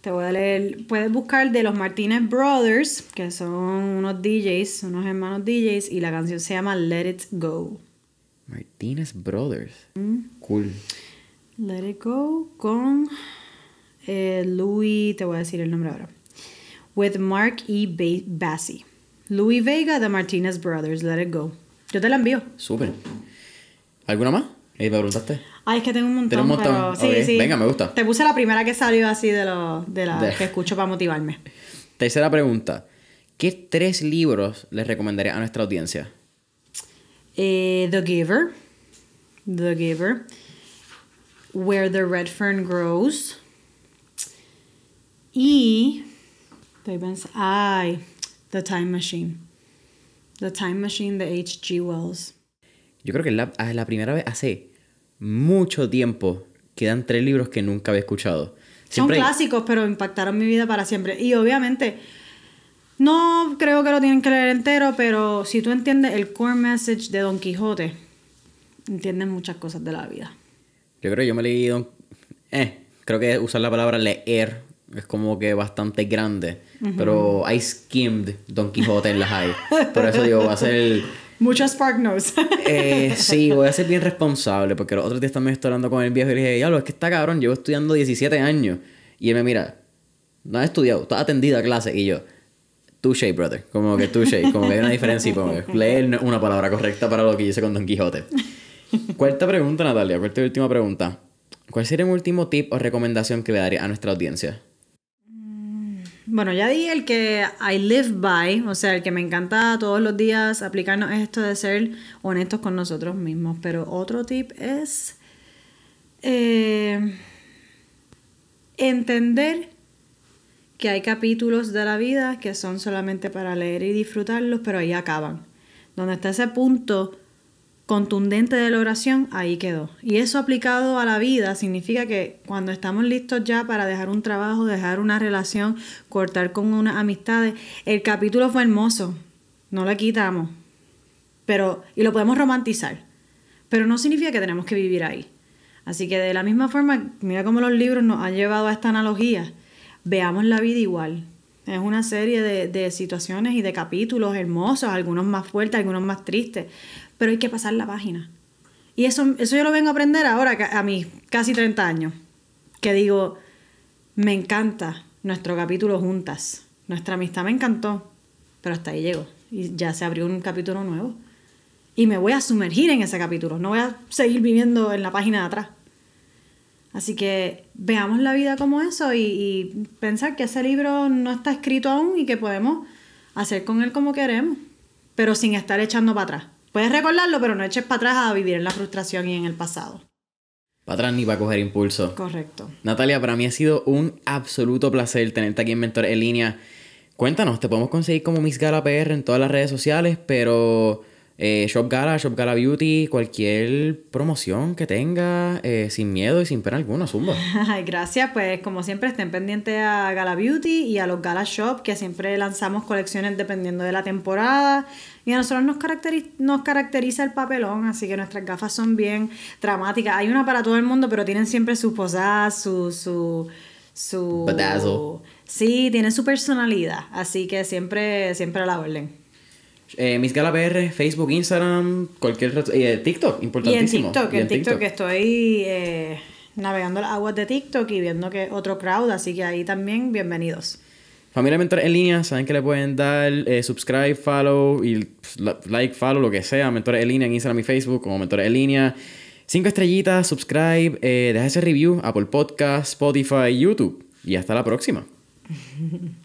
Te voy a leer, puedes buscar de los Martínez Brothers, que son unos DJs, unos hermanos DJs, y la canción se llama Let It Go. Martinez Brothers. Mm. Cool. Let It Go con eh, Louis, te voy a decir el nombre ahora, with Mark E. Bassi. Louis Vega, de Martinez Brothers, Let It Go. Yo te la envío. Súper. ¿Alguna más? Eh, me preguntaste. Ay, es que tengo un montón. Un montón? Pero... Sí, sí. Venga, me gusta. Te puse la primera que salió así de, lo, de la que escucho para motivarme. Tercera pregunta. ¿Qué tres libros les recomendaría a nuestra audiencia? Eh, The Giver. The Giver. Where the Red Fern Grows. Y. The Time Machine. The Time Machine de H.G. Wells. Yo creo que es ah, la, primera vez hace mucho tiempo quedan tres libros que nunca había escuchado. Son clásicos, pero impactaron mi vida para siempre. Y obviamente, no creo que lo tienen que leer entero, pero si tú entiendes el core message de Don Quijote, entiendes muchas cosas de la vida. Yo creo que yo me he leído. Eh, creo que usar la palabra leer es como que bastante grande. Pero I skimmed Don Quijote en las hay. Por eso digo, va a ser. muchas Spark Notes. Eh, sí, voy a ser bien responsable. Porque los otros días también estoy hablando con el viejo y le dije, lo es que está cabrón, llevo estudiando 17 años. Y él me mira, no has estudiado, estás atendida a clase. Y yo, touche, brother. Como que touche. Como que hay una diferencia. Y como leer una palabra correcta para lo que hice con Don Quijote. Cuarta pregunta, Natalia. Cuarta y última pregunta. ¿Cuál sería el último tip o recomendación que le daría a nuestra audiencia? Mm, bueno, ya di el que I live by, o sea, el que me encanta todos los días aplicarnos esto de ser honestos con nosotros mismos. Pero otro tip es eh, entender que hay capítulos de la vida que son solamente para leer y disfrutarlos, pero ahí acaban. Donde está ese punto contundente de la oración, ahí quedó. Y eso aplicado a la vida significa que cuando estamos listos ya para dejar un trabajo, dejar una relación, cortar con unas amistades, el capítulo fue hermoso, no lo quitamos, pero y lo podemos romantizar, pero no significa que tenemos que vivir ahí. Así que de la misma forma, mira cómo los libros nos han llevado a esta analogía. Veamos la vida igual, es una serie de, de, situaciones y de capítulos hermosos, algunos más fuertes, algunos más tristes, pero hay que pasar la página. Y eso, eso yo lo vengo a aprender ahora a mis casi 30 años, que digo, me encanta nuestro capítulo juntas, nuestra amistad me encantó, pero hasta ahí llego. y ya se abrió un capítulo nuevo. Y me voy a sumergir en ese capítulo, no voy a seguir viviendo en la página de atrás. Así que veamos la vida como eso y, pensar que ese libro no está escrito aún y que podemos hacer con él como queremos, pero sin estar echando para atrás. Puedes recordarlo, pero no eches para atrás a vivir en la frustración y en el pasado. Para atrás ni para coger impulso. Correcto. Natalia, para mí ha sido un absoluto placer tenerte aquí en Mentor en línea. Cuéntanos, te podemos conseguir como Miss Gala PR en todas las redes sociales, pero eh, Shop Gala, Shop Gala Beauty, cualquier promoción que tenga, eh, sin miedo y sin pena alguna, zumba. Gracias, pues como siempre estén pendientes a Gala Beauty y a los Gala Shop, que siempre lanzamos colecciones dependiendo de la temporada. Y a nosotros nos caracteriza, nos caracteriza el papelón, así que nuestras gafas son bien dramáticas. Hay una para todo el mundo, pero tienen siempre su posada, su... su su... Sí, tiene su personalidad, así que siempre, siempre a la orden. Eh, Mis galas PR, Facebook, Instagram, cualquier red, eh, TikTok, importantísimo. Y TikTok, TikTok, estoy eh, navegando las aguas de TikTok y viendo que otro crowd, así que ahí también bienvenidos. Familia Mentor en línea, saben que le pueden dar eh, subscribe, follow y pues, like, follow, lo que sea. Mentores en línea en Instagram y Facebook como Mentores en línea. Cinco estrellitas, subscribe, eh, ese review, Apple Podcast, Spotify, YouTube. Y hasta la próxima.